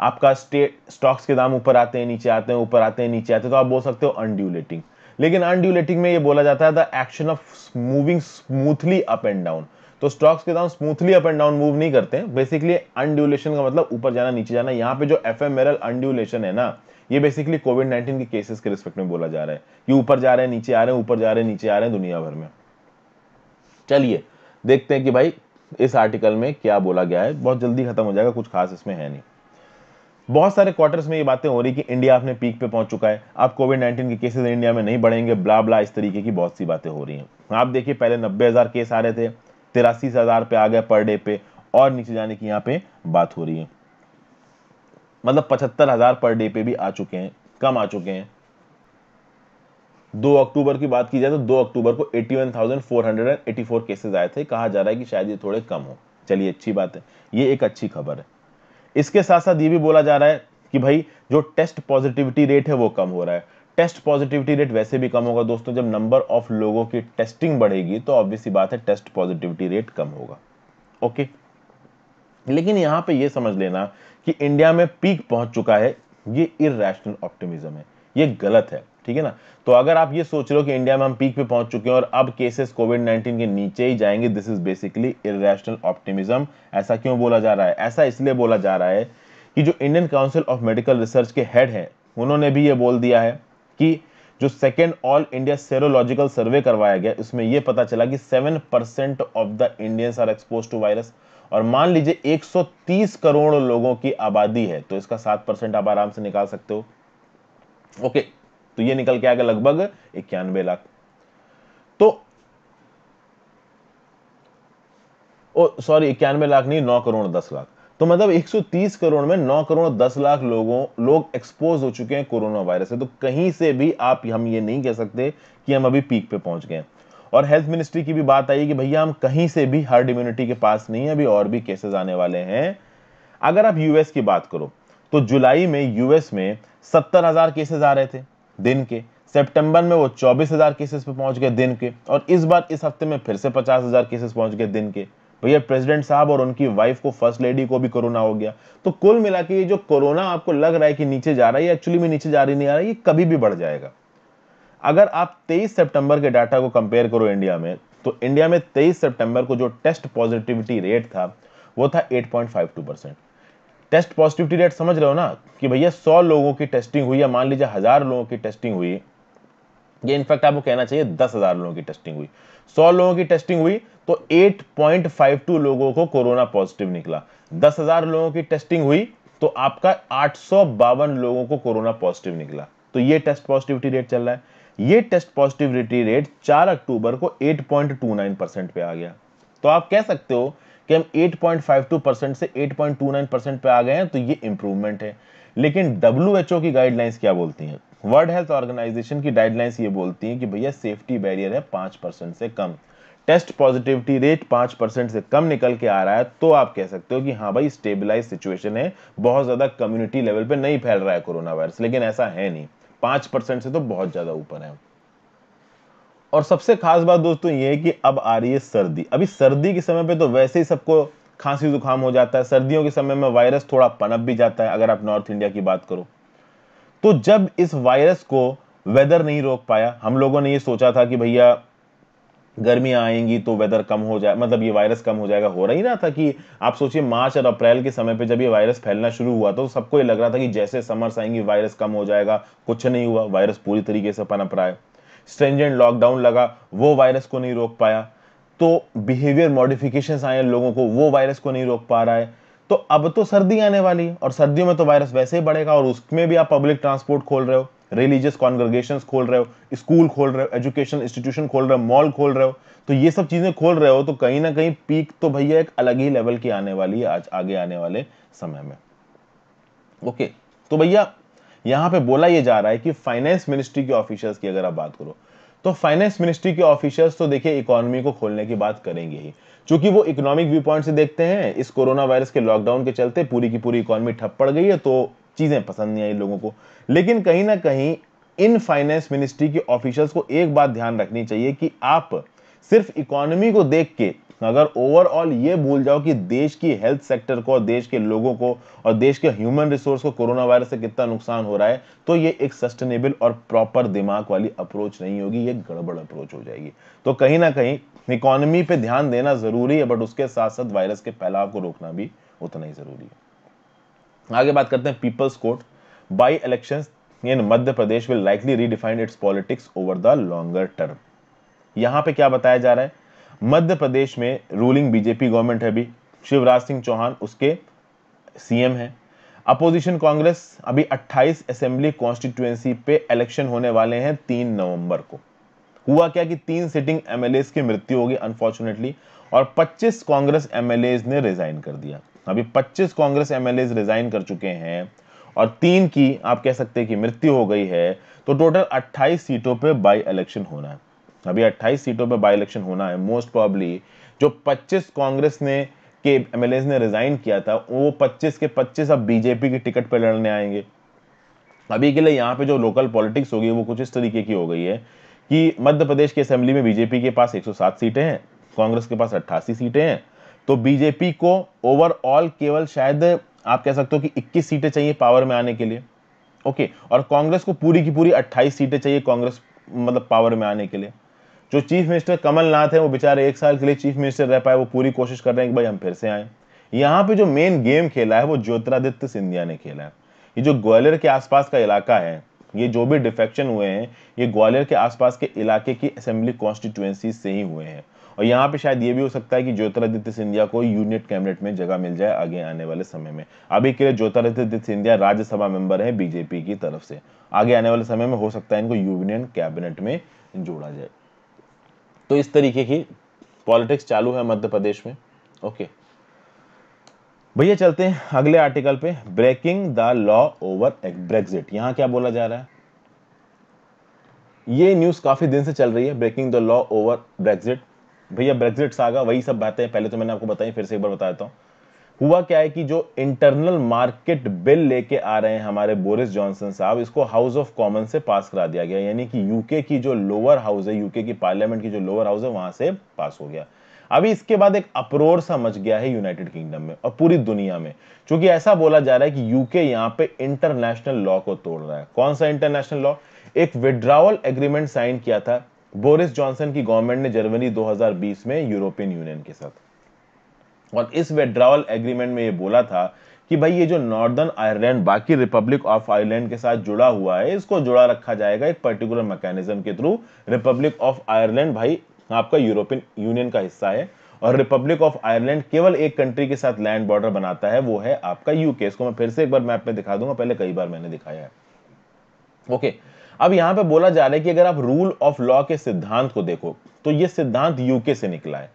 आपका स्टेट स्टॉक्स के दाम ऊपर आते हैं नीचे आते हैं ऊपर आते हैं नीचे आते हैं तो आप बोल सकते हो अनड्यूलेटिंग लेकिन अनड्यूलेटिंग में ये बोला जाता है the action of moving smoothly up and down तो स्टॉक्स के दाम smoothly up and down move नहीं करते हैं बेसिकली अनड्यूलेशन का मतलब ऊपर जाना नीचे जाना यहाँ पे जो एफ एम अनड्यूलेशन है ना ये बेसिकली कोविड नाइन्टीन के केसेस के रिस्पेक्ट में बोला जा रहा है कि ऊपर जा रहे हैं नीचे आ रहे हैं ऊपर जा रहे हैं नीचे आ रहे हैं दुनिया भर में चलिए देखते हैं कि भाई इस आर्टिकल में क्या बोला गया है बहुत जल्दी खत्म हो जाएगा कुछ खास इसमें है नहीं बहुत सारे क्वार्टर्स में ये बातें हो रही कि इंडिया अपने पीक पे पहुंच चुका है अब कोविड नाइन्टीन के केसेस इंडिया में नहीं बढ़ेंगे ब्ला ब्ला इस तरीके की बहुत सी बातें हो रही हैं आप देखिए पहले नब्बे हज़ार केस आ रहे थे तिरासी हज़ार पे आ गए पर डे पे और नीचे जाने की यहाँ पे बात हो रही है मतलब पचहत्तर हज़ार पर डे पे भी आ चुके हैं कम आ चुके हैं दो अक्टूबर की बात की जाए तो दो अक्टूबर को फोर केसेस आए थे कहा जा रहा है कि शायद ये थोड़े कम हो चलिए अच्छी बात है ये एक अच्छी खबर है इसके साथ साथ ये भी बोला जा रहा है कि भाई जो टेस्ट पॉजिटिविटी रेट है वो कम हो रहा है टेस्ट पॉजिटिविटी रेट वैसे भी कम होगा दोस्तों जब नंबर ऑफ लोगों की टेस्टिंग बढ़ेगी तो ऑब्वियस बात है टेस्ट पॉजिटिविटी रेट कम होगा ओके लेकिन यहां पे ये समझ लेना कि इंडिया में पीक पहुंच चुका है ये इेशनल ऑप्टिमिज्म है ये गलत है ठीक है ना तो अगर आप ये सोच रहे हो कि इंडिया में हम पीक पे पहुंच चुके हैं और अब केसेस कोविड 19 के नीचे ही जाएंगे this is basically irrational optimism ऐसा क्यों बोला जा रहा है ऐसा इसलिए बोला जा रहा है कि जो Indian council of medical research के हेड हैं उन्होंने भी ये बोल दिया है कि जो second all India serological survey करवाया गया उसमें यह पता चला कि seven percent of the Indians are expose to virus और मान लीजिए 130 करोड़ लोगों की आबादी है तो इसका सात परसेंट आप आराम से निकाल सकते हो ओके okay. तो ये निकल के आ गया लगभग इक्यानवे लाख तो सॉरी इक्यानवे लाख नहीं नौ करोड़ दस लाख तो मतलब 130 करोड़ में 9 करोड़ 10 लाख लोगों लोग एक्सपोज हो चुके हैं कोरोना वायरस से तो कहीं से भी आप हम ये नहीं कह सकते कि हम अभी पीक पे पहुंच गए और हेल्थ मिनिस्ट्री की भी बात आई कि भैया हम कहीं से भी हर्ड इम्यूनिटी के पास नहीं है अभी और भी केसेस आने वाले हैं अगर आप यूएस की बात करो तो जुलाई में यूएस में सत्तर हजार केसेस आ रहे थे दिन के सितंबर में वो 24,000 केसेस पे पहुंच गए दिन के और इस बार इस हफ्ते में फिर से 50,000 केसेस पहुंच गए दिन के भैया प्रेसिडेंट साहब और उनकी वाइफ को फर्स्ट लेडी को भी कोरोना हो गया तो कुल मिला के ये जो कोरोना आपको लग रहा है कि नीचे जा रहा है एक्चुअली में नीचे जा रही नहीं आ रही ये कभी भी बढ़ जाएगा अगर आप तेईस सेप्टेम्बर के डाटा को कंपेयर करो इंडिया में तो इंडिया में तेईस सेप्टेम्बर को जो टेस्ट पॉजिटिविटी रेट था वो था एट टेस्ट पॉजिटिविटी रेट समझ रहे हो ना कि भैया सौ लोगों की टेस्टिंग हुई या मान लीजिए हज़ार लोगों की टेस्टिंग हुई ये इनफैक्ट आपको कहना चाहिए दस हज़ार लोगों की टेस्टिंग हुई सौ लोगों की टेस्टिंग हुई तो 8.52 लोगों को कोरोना पॉजिटिव निकला दस हज़ार लोगों की टेस्टिंग हुई तो आपका आठ लोगों को कोरोना पॉजिटिव निकला तो ये टेस्ट पॉजिटिविटी रेट चल रहा है ये टेस्ट पॉजिटिविटी रेट 4 अक्टूबर को 8.29 परसेंट पे आ गया तो आप कह सकते हो कि हम 8.52 परसेंट से 8.29 परसेंट पे आ गए हैं तो ये इंप्रूवमेंट है लेकिन डब्ल्यू की गाइडलाइंस क्या बोलती हैं वर्ल्ड हेल्थ ऑर्गेनाइजेशन की गाइडलाइंस ये बोलती हैं कि भैया सेफ्टी बैरियर है पांच परसेंट से कम टेस्ट पॉजिटिविटी रेट पांच परसेंट से कम निकल के आ रहा है तो आप कह सकते हो कि हाँ भाई स्टेबलाइज सिचुएशन है बहुत ज़्यादा कम्युनिटी लेवल पे नहीं फैल रहा है कोरोना वायरस लेकिन ऐसा है नहीं पांच परसेंट से तो बहुत ज़्यादा ऊपर है और सबसे खास बात दोस्तों ये है कि अब आ रही है सर्दी अभी सर्दी के समय पे तो वैसे ही सबको खांसी जुकाम हो जाता है सर्दियों के समय में वायरस थोड़ा पनप भी जाता है अगर आप नॉर्थ इंडिया की बात करो तो जब इस वायरस को वेदर नहीं रोक पाया हम लोगों ने ये सोचा था कि भैया गर्मी आएंगी तो वेदर कम हो जाए मतलब ये वायरस कम हो जाएगा हो रही ना था कि आप सोचिए मार्च और अप्रैल के समय पे जब ये वायरस फैलना शुरू हुआ तो सबको ये लग रहा था कि जैसे समर्स आएंगी वायरस कम हो जाएगा कुछ नहीं हुआ वायरस पूरी तरीके से पनप रहा है स्ट्रेंजेंट लॉकडाउन लगा वो वायरस को नहीं रोक पाया तो बिहेवियर मॉडिफिकेशन आए लोगों को वो वायरस को नहीं रोक पा रहा है तो अब तो सर्दी आने वाली है और सर्दियों में तो वायरस वैसे ही बढ़ेगा और उसमें भी आप पब्लिक ट्रांसपोर्ट खोल रहे हो रिलीजियस कॉन्वर्गेशन खोल रहे हो स्कूल खोल रहे हो एजुकेशन इंस्टीट्यूशन खोल रहे हो मॉल खोल रहे हो तो ये सब चीज़ें खोल रहे हो तो कहीं ना कहीं पीक तो भैया एक अलग ही लेवल की आने वाली है आज आगे आने वाले समय में ओके तो भैया यहां पे बोला ये जा रहा है कि फाइनेंस मिनिस्ट्री के ऑफिसर्स की अगर आप बात करो तो फाइनेंस मिनिस्ट्री के ऑफिसर्स तो देखिए इकोनॉमी को खोलने की बात करेंगे ही क्योंकि वो इकोनॉमिक व्यू पॉइंट से देखते हैं इस कोरोना वायरस के लॉकडाउन के चलते पूरी की पूरी इकोनॉमी ठप पड़ गई है तो चीज़ें पसंद नहीं आई लोगों को लेकिन कहीं ना कहीं इन फाइनेंस मिनिस्ट्री के ऑफिशियल्स को एक बात ध्यान रखनी चाहिए कि आप सिर्फ इकोनॉमी को देख के तो अगर ओवरऑल ये भूल जाओ कि देश की हेल्थ सेक्टर को और देश के लोगों को और देश के ह्यूमन रिसोर्स को कोरोना वायरस से कितना नुकसान हो रहा है तो ये एक सस्टेनेबल और प्रॉपर दिमाग वाली अप्रोच नहीं होगी ये गड़बड़ अप्रोच हो जाएगी तो कहीं ना कहीं इकोनॉमी पे ध्यान देना जरूरी है बट उसके साथ साथ वायरस के फैलाव को रोकना भी उतना ही जरूरी है आगे बात करते हैं people's court by election in Madhya Pradesh will likely redefined its politics over the longer term यहां पे क्या बताया जा रहा है मध्य प्रदेश में रूलिंग बीजेपी गवर्नमेंट है अभी शिवराज सिंह चौहान उसके सीएम हैं अपोजिशन कांग्रेस अभी 28 असेंबली कॉन्स्टिट्यूएंसी पे इलेक्शन होने वाले हैं तीन नवंबर को हुआ क्या कि तीन सिटिंग एमएलए की मृत्यु होगी अनफॉर्चुनेटली और 25 कांग्रेस एमएलए ने रिजाइन कर दिया अभी 25 कांग्रेस एमएलए रिजाइन कर चुके हैं और तीन की आप कह सकते हैं कि मृत्यु हो गई है तो टोटल 28 सीटों पे बाई इलेक्शन होना है अभी 28 सीटों पर बाई इलेक्शन होना है मोस्ट प्रॉबली जो 25 कांग्रेस ने के एम ने रिजाइन किया था वो 25 के 25 अब बीजेपी की टिकट पर लड़ने आएंगे अभी के लिए यहाँ पे जो लोकल पॉलिटिक्स होगी वो कुछ इस तरीके की हो गई है कि मध्य प्रदेश की असेंबली में बीजेपी के पास 107 सीटें हैं कांग्रेस के पास अट्ठासी सीटें हैं तो बीजेपी को ओवरऑल केवल शायद आप कह सकते हो कि इक्कीस सीटें चाहिए पावर में आने के लिए ओके और कांग्रेस को पूरी की पूरी 28 सीटें चाहिए कांग्रेस मतलब पावर में आने के लिए जो चीफ मिनिस्टर कमलनाथ है वो बेचारे एक साल के लिए चीफ मिनिस्टर रह पाए वो पूरी कोशिश कर रहे हैं कि भाई हम फिर से आए यहाँ पे जो मेन गेम खेला है वो ज्योतिरादित्य सिंधिया ने खेला है ये जो ग्वालियर के आसपास का इलाका है ये जो भी डिफेक्शन हुए हैं ये ग्वालियर के आसपास के इलाके की असेंबली कॉन्स्टिट्यूएंसी से ही हुए हैं और यहाँ पे शायद ये भी हो सकता है कि ज्योतिरादित्य सिंधिया को यूनिट कैबिनेट में जगह मिल जाए आगे आने वाले समय में अभी के लिए ज्योतिरादित्य सिंधिया राज्यसभा मेंबर है बीजेपी की तरफ से आगे आने वाले समय में हो सकता है इनको यूनियन कैबिनेट में जोड़ा जाए तो इस तरीके की पॉलिटिक्स चालू है मध्य प्रदेश में ओके भैया चलते हैं अगले आर्टिकल पे breaking the law over Brexit यहां क्या बोला जा रहा है ये न्यूज काफी दिन से चल रही है breaking the law over Brexit भैया ब्रेग्जिट सागा वही सब बातें पहले तो मैंने आपको बताई फिर से एक बार बता देता हूँ हुआ क्या है कि जो इंटरनल मार्केट बिल लेके आ रहे हैं हमारे बोरिस जॉनसन साहब इसको हाउस ऑफ कॉमन से पास करा दिया गया यानी कि यूके की जो लोअर हाउस है यूके की पार्लियामेंट की जो लोअर हाउस है वहां से पास हो गया अभी इसके बाद एक अप्रोर सा मच गया है यूनाइटेड किंगडम में और पूरी दुनिया में क्योंकि ऐसा बोला जा रहा है कि यूके यहां पे इंटरनेशनल लॉ को तोड़ रहा है कौन सा इंटरनेशनल लॉ एक विड्रावल एग्रीमेंट साइन किया था बोरिस जॉनसन की गवर्नमेंट ने जनवरी 2020 में यूरोपियन यूनियन के साथ और इस विड्रॉवल एग्रीमेंट में ये बोला था कि भाई ये जो नॉर्दर्न आयरलैंड बाकी रिपब्लिक ऑफ आयरलैंड के साथ जुड़ा हुआ है इसको जुड़ा रखा जाएगा एक पर्टिकुलर मैकेनिज्म के थ्रू रिपब्लिक ऑफ आयरलैंड भाई आपका यूरोपियन यूनियन का हिस्सा है और रिपब्लिक ऑफ आयरलैंड केवल एक कंट्री के साथ लैंड बॉर्डर बनाता है वो है आपका यूके इसको मैं फिर से एक बार मैप में दिखा दूंगा पहले कई बार मैंने दिखाया है ओके अब यहां पे बोला जा रहा है कि अगर आप रूल ऑफ लॉ के सिद्धांत को देखो तो ये सिद्धांत यूके से निकला है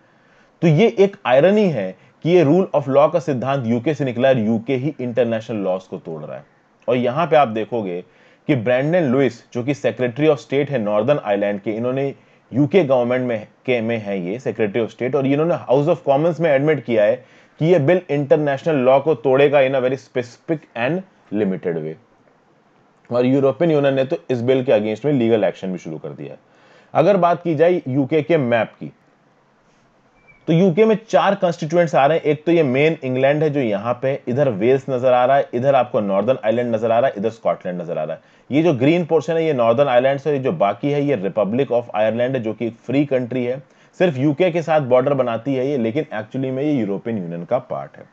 तो ये एक आयरनी है कि ये रूल ऑफ लॉ का सिद्धांत यूके से निकला है यूके ही इंटरनेशनल लॉस को तोड़ रहा है और यहां पे आप देखोगे कि ब्रैंडन लुइस जो कि सेक्रेटरी ऑफ स्टेट है नॉर्दर्न आइलैंड के इन्होंने यूके गवर्नमेंट में के में है ये सेक्रेटरी ऑफ स्टेट और इन्होंने हाउस ऑफ कॉमन्स में एडमिट किया है कि ये बिल इंटरनेशनल लॉ को तोड़ेगा in a very specific and limited way और यूरोपियन यूनियन ने तो इस बिल के अगेंस्ट में लीगल एक्शन भी शुरू कर दिया है अगर बात की जाए यूके के मैप की तो यूके में चार कंस्टिट्यूएंट्स आ रहे हैं एक तो ये मेन इंग्लैंड है जो यहां पे इधर वेल्स नजर आ रहा है इधर आपको नॉर्दर्न आइलैंड नजर आ रहा है इधर स्कॉटलैंड नजर आ रहा है ये जो ग्रीन पोर्शन है ये नॉर्दर्न आइलैंड है जो बाकी है ये रिपब्लिक ऑफ आयरलैंड है जो कि फ्री कंट्री है सिर्फ यूके के साथ बॉर्डर बनाती है ये लेकिन एक्चुअली में ये यूरोपियन यूनियन का पार्ट है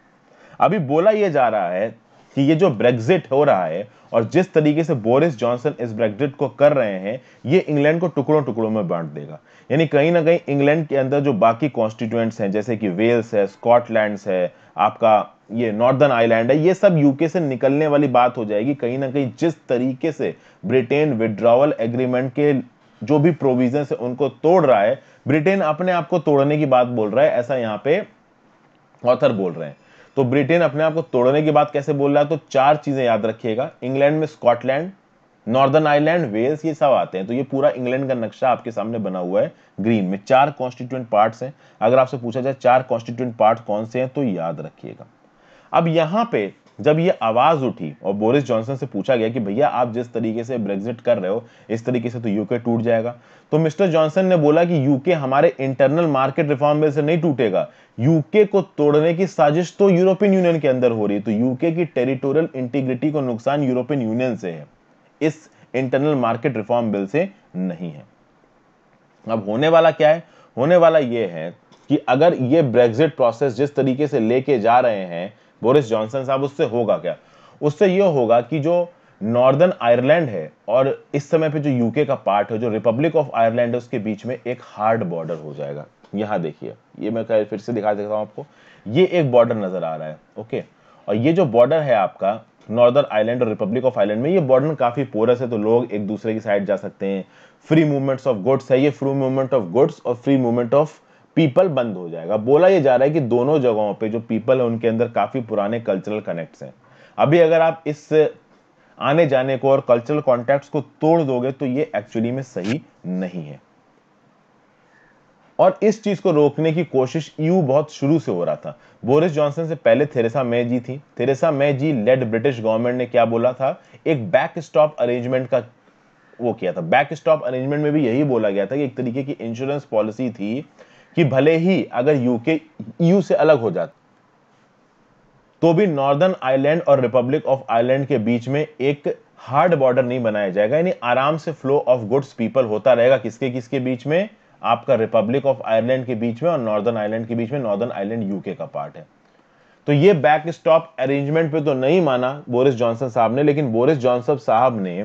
अभी बोला यह जा रहा है कि ये जो ब्रेग्जिट हो रहा है और जिस तरीके से बोरिस जॉनसन इस ब्रेग्जिट को कर रहे हैं ये इंग्लैंड को टुकड़ों टुकड़ों में बांट देगा यानी कहीं ना कहीं इंग्लैंड के अंदर जो बाकी कॉन्स्टिट्यूएंट्स हैं जैसे कि वेल्स है स्कॉटलैंड है आपका ये नॉर्दर्न आइलैंड है ये सब यूके से निकलने वाली बात हो जाएगी कहीं ना कहीं जिस तरीके से ब्रिटेन विड्रॉवल एग्रीमेंट के जो भी प्रोविजन है उनको तोड़ रहा है ब्रिटेन अपने आप को तोड़ने की बात बोल रहा है ऐसा यहाँ पे ऑथर बोल रहे हैं तो ब्रिटेन अपने आप को तोड़ने की बात कैसे बोल रहा है तो चार चीज़ें याद रखिएगा इंग्लैंड में स्कॉटलैंड नॉर्दर्न आयरलैंड वेल्स ये सब आते हैं तो ये पूरा इंग्लैंड का नक्शा आपके सामने बना हुआ है ग्रीन में चार कॉन्स्टिट्यूंट पार्ट्स हैं अगर आपसे पूछा जाए चार कॉन्स्टिट्यूंट पार्ट कौन से हैं तो याद रखिएगा अब यहां पे जब ये आवाज उठी और बोरिस जॉनसन से पूछा गया कि भैया आप जिस तरीके से ब्रेग्जिट कर रहे हो इस तरीके से तो यूके टूट जाएगा तो मिस्टर जॉनसन ने बोला कि यूके हमारे इंटरनल मार्केट रिफॉर्म बिल से नहीं टूटेगा यूके को तोड़ने की साजिश तो यूरोपियन यूनियन के अंदर हो रही है तो यूके की टेरिटोरियल इंटीग्रिटी को नुकसान यूरोपियन यूनियन से है इस इंटरनल मार्केट रिफॉर्म बिल से नहीं है अब होने वाला क्या है होने वाला यह है कि अगर ये ब्रेग्जिट प्रोसेस जिस तरीके से लेके जा रहे हैं बोरिस जॉनसन साहब उससे होगा क्या उससे यह होगा कि जो नॉर्दर्न आयरलैंड है और इस समय पे जो यूके का पार्ट है जो रिपब्लिक ऑफ आयरलैंड है उसके बीच में एक हार्ड बॉर्डर हो जाएगा यहां देखिए ये मैं कह फिर से दिखा देता हूं आपको ये एक बॉर्डर नज़र आ रहा है ओके और ये जो बॉर्डर है आपका नॉर्दर्न आयरलैंड और रिपब्लिक ऑफ आयरलैंड में ये बॉर्डर काफ़ी पोरस है तो लोग एक दूसरे की साइड जा सकते हैं फ्री मूवमेंट्स ऑफ गुड्स है ये फ्री मूवमेंट ऑफ गुड्स और फ्री मूवमेंट ऑफ पीपल बंद हो जाएगा बोला यह जा रहा है कि दोनों जगहों पे जो पीपल है उनके अंदर काफ़ी पुराने कल्चरल कनेक्ट्स हैं अभी अगर आप इस आने जाने को और कल्चरल कॉन्टेक्ट को तोड़ दोगे तो ये एक्चुअली में सही नहीं है और इस चीज को रोकने की कोशिश यू बहुत शुरू से हो रहा था बोरिस जॉनसन से पहले थेरेसा मे जी थी Theresa May ji led British government ने क्या बोला था एक बैक स्टॉप अरेंजमेंट का वो किया था बैक स्टॉप अरेंजमेंट में भी यही बोला गया था कि एक तरीके की इंश्योरेंस पॉलिसी थी कि भले ही अगर यूके यू e से अलग हो जाता तो भी नॉर्दर्न आइलैंड और रिपब्लिक ऑफ आयरलैंड के बीच में एक हार्ड बॉर्डर नहीं बनाया जाएगा यानी आराम से फ्लो ऑफ गुड्स पीपल होता रहेगा किसके किसके बीच में आपका रिपब्लिक ऑफ आयरलैंड के बीच में और नॉर्दर्न आयरलैंड के बीच में नॉर्दर्न आयरलैंड यूके का पार्ट है तो ये बैक स्टॉप अरेंजमेंट पे तो नहीं माना बोरिस जॉनसन साहब ने लेकिन बोरिस जॉनसन साहब ने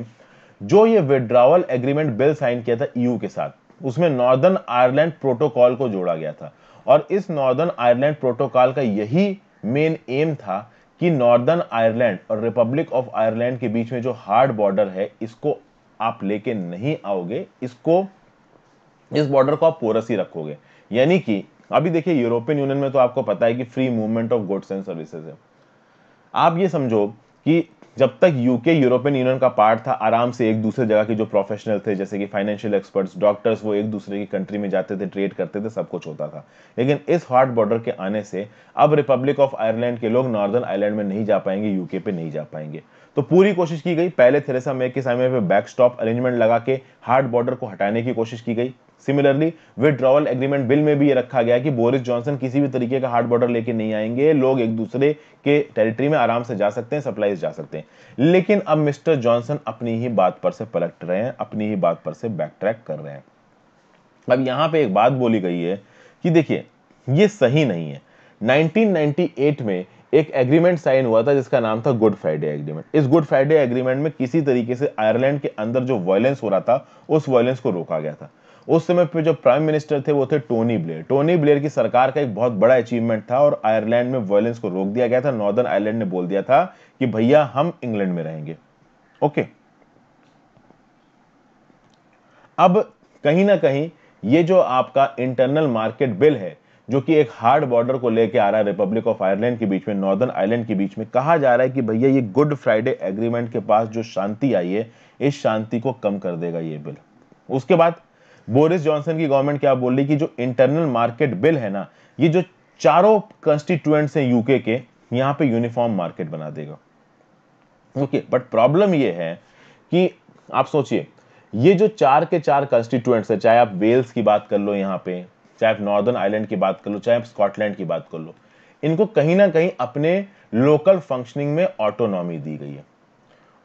जो ये विड्रावल एग्रीमेंट बिल साइन किया था ईयू e के साथ उसमें नॉर्दर्न आयरलैंड प्रोटोकॉल को जोड़ा गया था और इस नॉर्दर्न आयरलैंड प्रोटोकॉल का यही मेन एम था कि नॉर्दर्न आयरलैंड और रिपब्लिक ऑफ आयरलैंड के बीच में जो हार्ड बॉर्डर है इसको आप लेके नहीं आओगे इसको इस बॉर्डर को आप पोरस ही रखोगे यानी कि अभी देखिए यूरोपियन यूनियन में तो आपको पता है कि free movement of goods and services है आप ये समझो कि जब तक यूके यूरोपियन यूनियन का पार्ट था आराम से एक दूसरे जगह के जो प्रोफेशनल थे जैसे कि फाइनेंशियल एक्सपर्ट्स डॉक्टर्स वो एक दूसरे की कंट्री में जाते थे ट्रेड करते थे सब कुछ होता था लेकिन इस हॉट बॉर्डर के आने से अब रिपब्लिक ऑफ आयरलैंड के लोग नॉर्दर्न आयरलैंड में नहीं जा पाएंगे यूके पे नहीं जा पाएंगे तो पूरी कोशिश की गई पहले थेरेसा मे के समय पे बैकस्टॉप अरेंजमेंट लगा के हार्ड बॉर्डर को हटाने की कोशिश की गई सिमिलरली विड्रॉवल एग्रीमेंट बिल में भी ये रखा गया कि बोरिस जॉनसन किसी भी तरीके का हार्ड बॉर्डर लेके नहीं आएंगे लोग एक दूसरे के टेरिटरी में आराम से जा सकते हैं सप्लाईज जा सकते हैं लेकिन अब मिस्टर जॉनसन अपनी ही बात पर से पलट रहे हैं अपनी ही बात पर से बैक ट्रैक कर रहे हैं अब यहाँ पे एक बात बोली गई है कि देखिए ये सही नहीं है 1998 में एक एग्रीमेंट साइन हुआ था जिसका नाम था गुड फ्राइडे एग्रीमेंट इस गुड फ्राइडे एग्रीमेंट में किसी तरीके से आयरलैंड के अंदर जो वायलेंस हो रहा था उस वायलेंस को रोका गया था उस समय पे जो प्राइम मिनिस्टर थे वो थे टोनी ब्लेयर टोनी ब्लेयर की सरकार का एक बहुत बड़ा अचीवमेंट था और आयरलैंड में वायलेंस को रोक दिया गया था नॉर्दर्न आयरलैंड ने बोल दिया था कि भैया हम इंग्लैंड में रहेंगे ओके अब कहीं ना कहीं ये जो आपका इंटरनल मार्केट बिल है जो कि एक हार्ड बॉर्डर को लेकर आ रहा है रिपब्लिक ऑफ आयरलैंड के बीच में नॉर्दर्न आयरलैंड के बीच में कहा जा रहा है कि भैया ये गुड फ्राइडे एग्रीमेंट के पास जो शांति आई है इस शांति को कम कर देगा ये बिल उसके बाद बोरिस जॉनसन की गवर्नमेंट क्या बोल रही कि जो इंटरनल मार्केट बिल है ना ये जो चारों कंस्टिट्यूएंट्स हैं यूके के यहाँ पे यूनिफॉर्म मार्केट बना देगा ओके बट प्रॉब्लम ये है कि आप सोचिए ये जो चार के चार कंस्टिट्यूएंट्स है चाहे आप वेल्स की बात कर लो यहां पे चाहे आप नॉर्दर्न आइलैंड की बात कर लो चाहे आप स्कॉटलैंड की बात कर लो इनको कहीं ना कहीं अपने लोकल फंक्शनिंग में ऑटोनॉमी दी गई है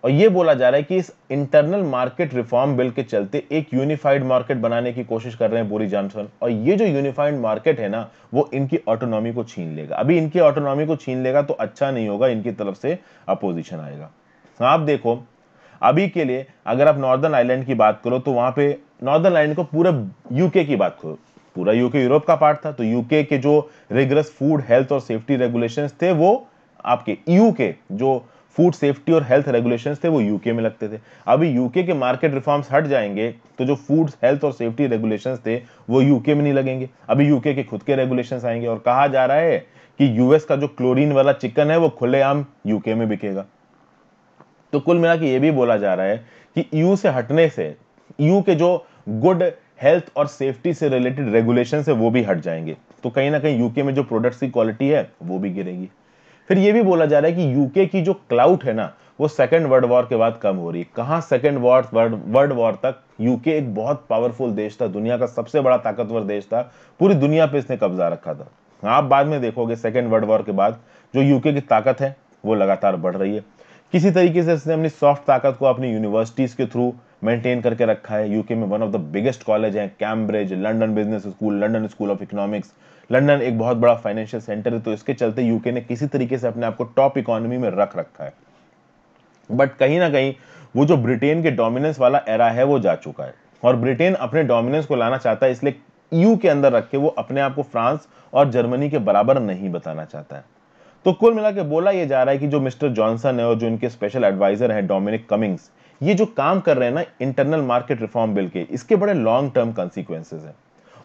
और ये बोला जा रहा है कि इस इंटरनल मार्केट रिफॉर्म बिल के चलते एक यूनिफाइड मार्केट बनाने की कोशिश कर रहे हैं बोरी जॉनसन और ये जो यूनिफाइड मार्केट है ना वो इनकी ऑटोनॉमी को छीन लेगा अभी इनकी ऑटोनॉमी को छीन लेगा तो अच्छा नहीं होगा इनकी तरफ से अपोजिशन आएगा हाँ, आप देखो अभी के लिए अगर आप नॉर्दर्न आइलैंड की बात करो तो वहां पे नॉर्दर्न आइलैंड को पूरे यूके की बात करो पूरा यूके यूरोप का पार्ट था तो यूके के जो रेगुलस फूड हेल्थ और सेफ्टी रेगुलेशंस थे वो आपके यू के जो फूड सेफ्टी और हेल्थ रेगुलेशंस थे वो यूके में लगते थे अभी यूके के मार्केट रिफॉर्म्स हट जाएंगे तो जो फूड हेल्थ और सेफ्टी रेगुलेशंस थे वो यूके में नहीं लगेंगे अभी यूके के खुद के रेगुलेशंस आएंगे और कहा जा रहा है कि यूएस का जो क्लोरीन वाला चिकन है वो खुलेआम यूके में बिकेगा तो कुल मिला के ये भी बोला जा रहा है कि यू से हटने से यू के जो गुड हेल्थ और सेफ्टी से रिलेटेड रेगुलेशन है वो भी हट जाएंगे तो कहीं ना कहीं यूके में जो प्रोडक्ट्स की क्वालिटी है वो भी गिरेगी फिर ये भी बोला जा रहा है कि यूके की जो क्लाउट है ना वो सेकेंड वर्ल्ड वॉर के बाद कम हो रही है कहाँ सेकेंड वर्ल्ड वर्ल्ड वॉर तक यूके एक बहुत पावरफुल देश था दुनिया का सबसे बड़ा ताकतवर देश था पूरी दुनिया पे इसने कब्जा रखा था आप बाद में देखोगे सेकेंड वर्ल्ड वॉर के बाद जो यूके की ताकत है वो लगातार बढ़ रही है किसी तरीके से इसने अपनी सॉफ्ट ताकत को अपनी यूनिवर्सिटीज़ के थ्रू मेंटेन करके रखा है यूके में one of the biggest college है Cambridge London business school London school of economics London एक बहुत बड़ा फाइनेंशियल सेंटर है तो इसके चलते यूके ने किसी तरीके से अपने आप को टॉप इकोनॉमी में रख रखा है बट कहीं ना कहीं वो जो ब्रिटेन के डोमिनेंस वाला एरा है वो जा चुका है और ब्रिटेन अपने डोमिनेंस को लाना चाहता है इसलिए यू के अंदर रख के वो अपने आप को फ्रांस और जर्मनी के बराबर नहीं बताना चाहता है तो कुल मिला के बोला ये जा रहा है कि जो मिस्टर जॉनसन है और जो इनके स्पेशल एडवाइजर हैं डोमिनिक कमिंग्स ये जो काम कर रहे हैं ना इंटरनल मार्केट रिफॉर्म बिल के इसके बड़े लॉन्ग टर्म कॉन्सिक्वेंसेज हैं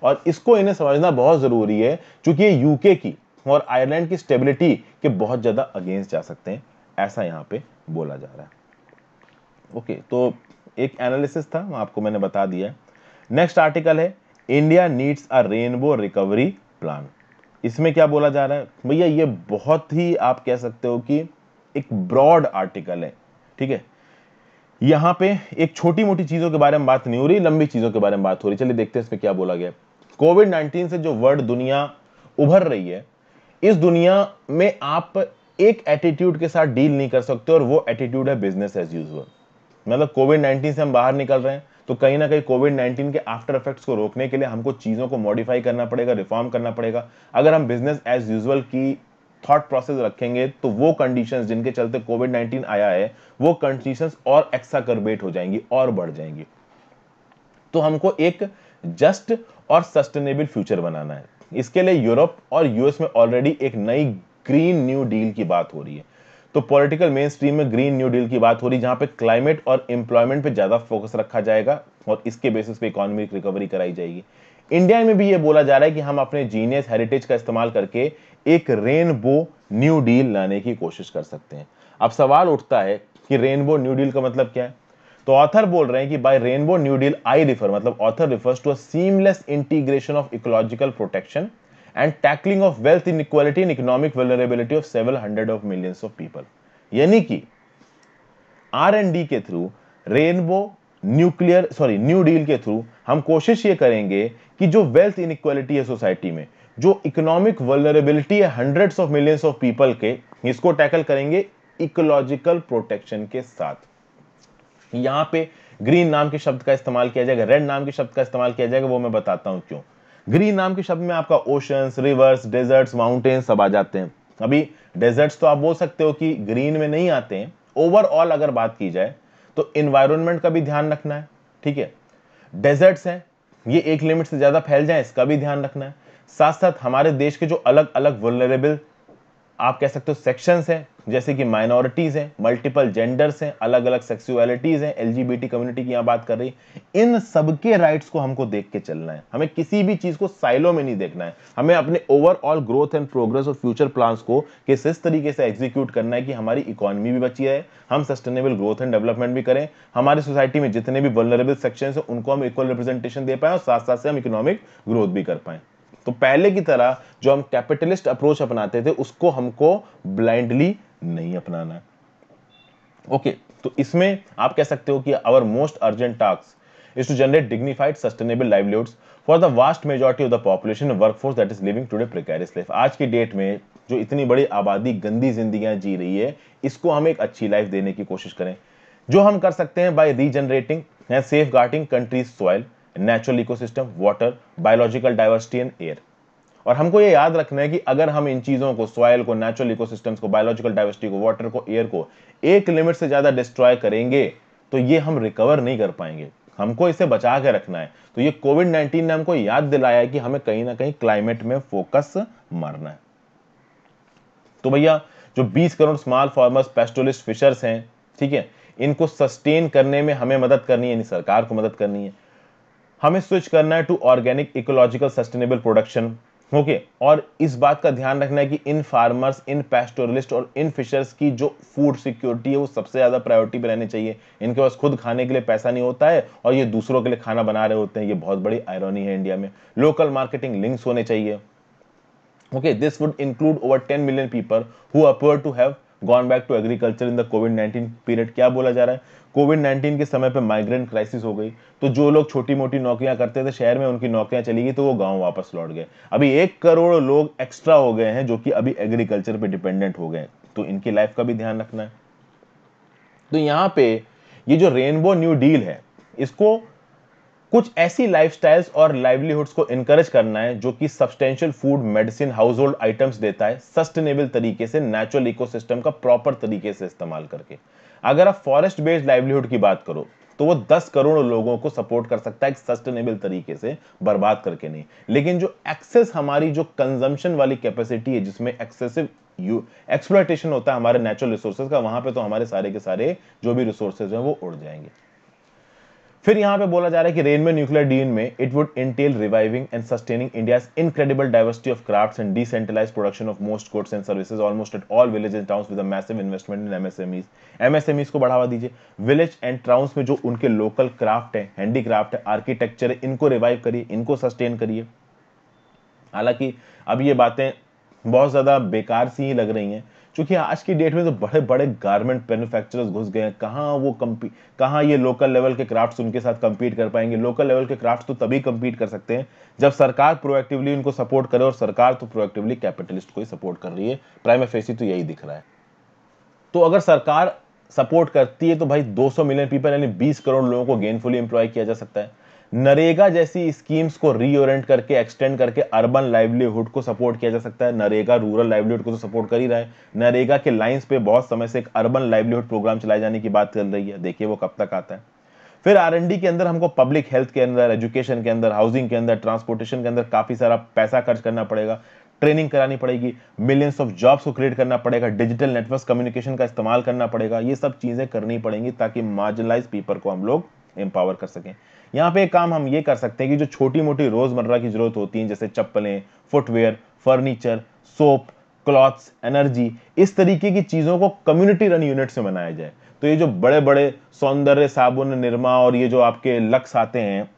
और इसको इन्हें समझना बहुत ज़रूरी है चूंकि ये यूके की और आयरलैंड की स्टेबिलिटी के बहुत ज़्यादा अगेंस्ट जा सकते हैं ऐसा यहां पे बोला जा रहा है ओके तो एक एनालिसिस था आपको मैंने बता दिया नेक्स्ट आर्टिकल है India needs a rainbow recovery plan इसमें क्या बोला जा रहा है भैया ये बहुत ही आप कह सकते हो कि एक ब्रॉड आर्टिकल है ठीक है यहाँ पे एक छोटी मोटी चीज़ों के बारे में बात नहीं हो रही लंबी चीज़ों के बारे में बात हो रही चलिए देखते हैं इसमें क्या बोला गया कोविड नाइनटीन से जो वर्ल्ड दुनिया उभर रही है इस दुनिया में आप एक एटीट्यूड के साथ डील नहीं कर सकते और वो एटीट्यूड है बिजनेस एज यूजल मतलब कोविड नाइन्टीन से हम बाहर निकल रहे हैं तो कहीं ना कहीं कोविड नाइन्टीन के आफ्टर इफेक्ट्स को रोकने के लिए हमको चीज़ों को मॉडिफाई करना पड़ेगा रिफॉर्म करना पड़ेगा अगर हम बिजनेस एज यूजल की थॉट प्रोसेस रखेंगे तो वो कंडीशंस जिनके चलते कोविड 19 आया है वो कंडीशंस और एक्साकर्बेट हो जाएंगी और बढ़ जाएंगी तो हमको एक जस्ट और सस्टेनेबल फ्यूचर बनाना है इसके लिए यूरोप और यूएस में ऑलरेडी एक नई ग्रीन न्यू डील की बात हो रही है तो पॉलिटिकल मेन स्ट्रीम में ग्रीन न्यू डील की बात हो रही है जहां पे क्लाइमेट और एम्प्लॉयमेंट पे ज्यादा फोकस रखा जाएगा और इसके बेसिस पे इकोनॉमिक रिकवरी कराई जाएगी इंडिया में भी ये बोला जा रहा है कि हम अपने जीनियस हेरिटेज का इस्तेमाल करके एक रेनबो न्यू डील लाने की कोशिश कर सकते हैं अब सवाल उठता है कि रेनबो न्यू डील का मतलब क्या है तो ऑथर बोल रहे हैं कि by rainbow new deal I refer मतलब author refers to a seamless integration of ecological protection and tackling of wealth inequality in economic vulnerability of seven hundred of millions of people यानी कि आर एंड डी के through rainbow nuclear sorry new deal के थ्रू हम कोशिश ये करेंगे कि जो वेल्थ इनक्वालिटी है सोसाइटी में जो इकोनॉमिक वर्लरेबिलिटी है hundreds of millions of people के इसको टैकल करेंगे इकोलॉजिकल प्रोटेक्शन के साथ यहां पे ग्रीन नाम के शब्द का इस्तेमाल किया जाएगा रेड नाम के शब्द का इस्तेमाल किया जाएगा वो मैं बताता हूं क्यों ग्रीन नाम के शब्द में आपका ओशंस रिवर्स डेजर्ट्स माउंटेन सब आ जाते हैं अभी डेजर्ट्स तो आप बोल सकते हो कि ग्रीन में नहीं आते हैं ओवरऑल अगर बात की जाए तो इन्वायरमेंट का भी ध्यान रखना है ठीक है डेजर्ट्स हैं ये एक लिमिट से ज़्यादा फैल जाए इसका भी ध्यान रखना है साथ साथ हमारे देश के जो अलग अलग वुलरेबल आप कह सकते हो सेक्शंस हैं जैसे कि माइनॉरिटीज़ हैं मल्टीपल जेंडर्स हैं अलग अलग सेक्सुअलिटीज़ हैं एलजीबीटी कम्युनिटी की यहाँ बात कर रही इन सबके राइट्स को हमको देख के चलना है हमें किसी भी चीज़ को साइलो में नहीं देखना है हमें अपने ओवरऑल ग्रोथ एंड प्रोग्रेस और फ्यूचर प्लान्स को किस इस तरीके से एग्जीक्यूट करना है कि हमारी इकोनॉमी भी बची है हम सस्टेनेबल ग्रोथ एंड डेवलपमेंट भी करें हमारी सोसाइटी में जितने भी वर्नरेबल सेक्शन हैं उनको हम इक्वल रिप्रेजेंटेशन दे पाएँ और साथ साथ से हम इकोनॉमिक ग्रोथ भी कर पाएँ तो पहले की तरह जो हम कैपिटलिस्ट अप्रोच अपनाते थे उसको हमको ब्लाइंडली नहीं अपनाना है ओके तो इसमें आप कह सकते हो कि our most urgent task is to generate dignified sustainable livelihoods for the vast majority of the population workforce that is living today precarious life आज की डेट में जो इतनी बड़ी आबादी गंदी जिंदगियां जी रही है इसको हम एक अच्छी लाइफ देने की कोशिश करें जो हम कर सकते हैं by regenerating and safeguarding country's soil natural ecosystem water biological diversity and air और हमको ये याद रखना है कि अगर हम इन चीज़ों को सॉयल को नेचुरल इकोसिस्टम को बायोलॉजिकल डाइवर्सिटी को वाटर को एयर को एक लिमिट से ज़्यादा डिस्ट्रॉय करेंगे तो ये हम रिकवर नहीं कर पाएंगे हमको इसे बचा के रखना है तो ये कोविड नाइन्टीन ने हमको याद दिलाया है कि हमें कहीं ना कहीं क्लाइमेट में फोकस मारना है तो भैया जो 20 crore small farmers pastoralists fishers हैं ठीक है इनको सस्टेन करने में हमें मदद करनी है यानी सरकार को मदद करनी है हमें स्विच करना है to organic ecological sustainable production okay और इस बात का ध्यान रखना है कि इन फार्मर्स इन पेस्टोरलिस्ट और इन फिशर्स की जो फूड सिक्योरिटी है वो सबसे ज़्यादा प्रायोरिटी पर रहनी चाहिए इनके पास खुद खाने के लिए पैसा नहीं होता है और ये दूसरों के लिए खाना बना रहे होते हैं ये बहुत बड़ी आयरनी है इंडिया में लोकल मार्केटिंग लिंक्स होने चाहिए okay this would include over ten million people who appear to have gone back to agriculture in the covid 19 period क्या बोला जा रहा है कोविड 19 के समय पे माइग्रेंट क्राइसिस हो गई तो जो लोग छोटी मोटी नौकरियां करते थे शहर में उनकी नौकरियां चली गई तो वो गांव वापस लौट गए अभी एक करोड़ लोग एक्स्ट्रा हो गए हैं जो कि अभी एग्रीकल्चर पे डिपेंडेंट हो गए तो इनकी लाइफ का भी ध्यान रखना है तो यहाँ पे ये जो रेनबो न्यू डील है इसको कुछ ऐसी लाइफस्टाइल्स और लाइवलीहुड्स को इनकरेज करना है जो कि substantial food medicine household items देता है सस्टेनेबल तरीके से नेचुरल इकोसिस्टम का प्रॉपर तरीके से इस्तेमाल करके अगर आप फॉरेस्ट बेस्ड लाइवलीहुड की बात करो तो वो 10 करोड़ लोगों को सपोर्ट कर सकता है एक सस्टेनेबल तरीके से बर्बाद करके नहीं लेकिन जो एक्सेस हमारी जो कंजम्पशन वाली कैपेसिटी है जिसमें एक्सेसिव एक्सप्लोइटेशन होता है हमारे नेचुरल रिसोर्सेज का वहां पे तो हमारे सारे के सारे जो भी रिसोर्सेज हैं वो उड़ जाएंगे फिर यहाँ पे बोला जा रहा है कि रेलवे न्यूक्लियर डीन में it would entail reviving and sustaining India incredible diversity of crafts and decentralize production of most goods and services almost at all village and towns with massive investment in MSMEs MSMEs को बढ़ावा दीजिए विलेज एंड टाउन्स में जो उनके लोकल क्राफ्ट है हैंडीक्राफ्ट है आर्किटेक्चर है इनको रिवाइव करिए इनको सस्टेन करिए हालांकि अब ये बातें बहुत ज़्यादा बेकार सी ही लग रही हैं क्योंकि आज की डेट में तो बड़े बड़े गारमेंट मैन्युफैक्चरर्स घुस गए हैं कहाँ वो कम्पी कहाँ ये लोकल लेवल के क्राफ्ट्स उनके साथ कम्पीट कर पाएंगे लोकल लेवल के क्राफ्ट्स तो तभी कम्पीट कर सकते हैं जब सरकार प्रोएक्टिवली उनको सपोर्ट करे और सरकार तो प्रोएक्टिवली कैपिटलिस्ट को ही सपोर्ट कर रही है प्राइम एफ तो यही दिख रहा है तो अगर सरकार सपोर्ट करती है तो भाई 200 मिलियन पीपल यानी 20 करोड़ लोगों को गेनफुली एम्प्लॉय किया जा सकता है नरेगा जैसी स्कीम्स को रीओरेंट करके एक्सटेंड करके अर्बन लाइवलीहुड को सपोर्ट किया जा सकता है नरेगा रूरल लाइवलीहुड को तो सपोर्ट कर ही रहा है नरेगा के लाइंस पे बहुत समय से एक अर्बन लाइवलीहुड प्रोग्राम चलाए जाने की बात चल रही है देखिए वो कब तक आता है फिर आर के अंदर हमको पब्लिक हेल्थ के अंदर एजुकेशन के अंदर हाउसिंग के अंदर ट्रांसपोर्टेशन के अंदर काफ़ी सारा पैसा खर्च करना पड़ेगा ट्रेनिंग करानी पड़ेगी मिलियंस ऑफ जॉब्स को क्रिएट करना पड़ेगा डिजिटल नेटवर्क कम्युनिकेशन का इस्तेमाल करना पड़ेगा ये सब चीज़ें करनी पड़ेंगी ताकि मार्जिनलाइज पीपल को हम लोग एम्पावर कर सकें यहाँ पे एक काम हम ये कर सकते हैं कि जो छोटी मोटी रोज़मर्रा की ज़रूरत होती है जैसे चप्पलें footwear furniture soap clothes energy इस तरीके की चीज़ों को कम्युनिटी रन यूनिट से बनाया जाए तो ये जो बड़े बड़े सौंदर्य साबुन निर्मा और ये जो आपके लक्स आते हैं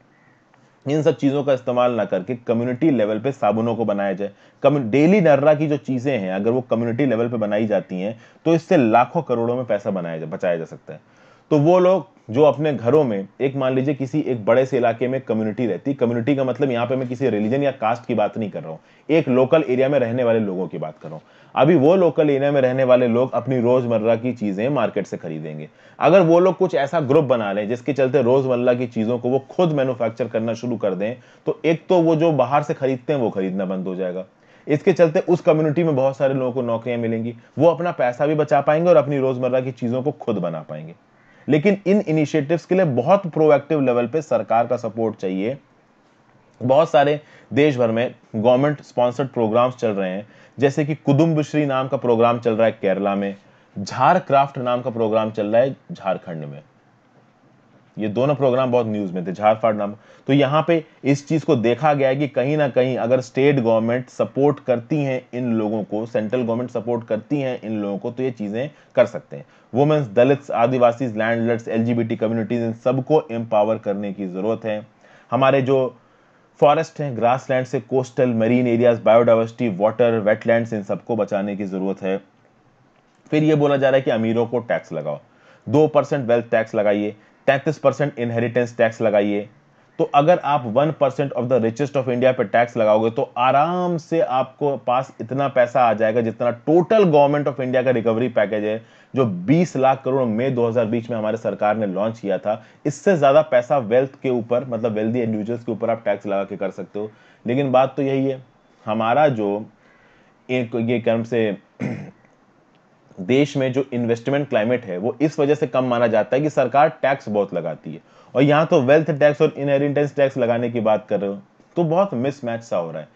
इन सब चीज़ों का इस्तेमाल ना करके कम्युनिटी लेवल पे साबुनों को बनाया जाए कम डेली नर्रा की जो चीज़ें हैं अगर वो कम्युनिटी लेवल पे बनाई जाती हैं तो इससे लाखों करोड़ों में पैसा बनाया जा बचाया जा सकता है तो वो लोग जो अपने घरों में एक मान लीजिए किसी एक बड़े से इलाके में कम्युनिटी रहती कम्युनिटी का मतलब यहाँ पे मैं किसी रिलीजन या कास्ट की बात नहीं कर रहा हूँ एक लोकल एरिया में रहने वाले लोगों की बात कर रहा हूँ अभी वो लोकल एरिया में रहने वाले लोग अपनी रोजमर्रा की चीज़ें मार्केट से खरीदेंगे अगर वो लोग कुछ ऐसा ग्रुप बना लें जिसके चलते रोजमर्रा की चीज़ों को वो खुद मैन्युफैक्चर करना शुरू कर दें तो एक तो वो जो बाहर से खरीदते हैं वो खरीदना बंद हो जाएगा इसके चलते उस कम्युनिटी में बहुत सारे लोगों को नौकरियां मिलेंगी वो अपना पैसा भी बचा पाएंगे और अपनी रोजमर्रा की चीज़ों को खुद बना पाएंगे लेकिन इन इनिशिएटिव्स के लिए बहुत प्रोएक्टिव लेवल पे सरकार का सपोर्ट चाहिए बहुत सारे देश भर में गवर्नमेंट स्पॉन्सर्ड प्रोग्राम्स चल रहे हैं जैसे कि कुदुम्बश्री नाम का प्रोग्राम चल रहा है केरला में झारक्राफ्ट नाम का प्रोग्राम चल रहा है झारखंड में ये दोनों प्रोग्राम बहुत न्यूज़ में थे झारफाड़ नाम तो यहाँ पे इस चीज़ को देखा गया है कि कहीं ना कहीं अगर स्टेट गवर्नमेंट सपोर्ट करती हैं इन लोगों को सेंट्रल गवर्नमेंट सपोर्ट करती हैं इन लोगों को तो ये चीज़ें कर सकते हैं women's Dalits Adivasi land rights एल कम्युनिटीज़ इन सबको एम्पावर करने की ज़रूरत है हमारे जो फॉरेस्ट हैं ग्रास से coastal marine areas biodiversity water wetland इन सबको बचाने की ज़रूरत है फिर ये बोला जा रहा है कि अमीरों को टैक्स लगाओ दो परसेंट वेल्थ टैक्स लगाइए तैंतीस परसेंट इनहेरिटेंस टैक्स लगाइए तो अगर आप one percent of the richest of India पे टैक्स लगाओगे तो आराम से आपको पास इतना पैसा आ जाएगा जितना टोटल गवर्नमेंट ऑफ इंडिया का रिकवरी पैकेज है जो 20 लाख करोड़ मई 2020 में हमारे सरकार ने लॉन्च किया था इससे ज़्यादा पैसा वेल्थ के ऊपर मतलब वेल्दी इंडिविजुअल्स के ऊपर आप टैक्स लगा के कर सकते हो लेकिन बात तो यही है हमारा जो एक ये कर्म से देश में जो इन्वेस्टमेंट क्लाइमेट है वो इस वजह से कम माना जाता है कि सरकार टैक्स बहुत लगाती है और यहाँ तो वेल्थ टैक्स और इनहेरिटेंस टैक्स लगाने की बात कर रहे हो तो बहुत मिसमैच सा हो रहा है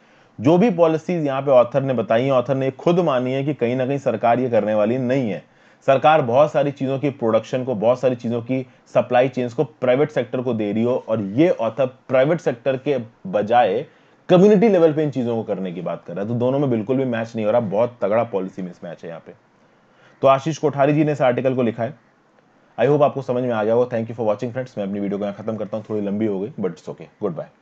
जो भी पॉलिसीज यहाँ पे ऑथर ने बताई है ऑथर ने खुद मानी है कि कहीं ना कहीं सरकार ये करने वाली नहीं है सरकार बहुत सारी चीज़ों की प्रोडक्शन को बहुत सारी चीज़ों की सप्लाई चेन्स को प्राइवेट सेक्टर को दे रही हो और ये ऑथर प्राइवेट सेक्टर के बजाय कम्युनिटी लेवल पे इन चीज़ों को करने की बात कर रहा है तो दोनों में बिल्कुल भी मैच नहीं हो रहा बहुत तगड़ा पॉलिसी मिसमैच है यहाँ पे तो आशीष कोठारी जी ने इस आर्टिकल को लिखा है आई होप आपको समझ में आ गया हो thank you for watching friends मैं अपनी वीडियो को यहाँ खत्म करता हूँ थोड़ी लंबी हो गई but it's okay good bye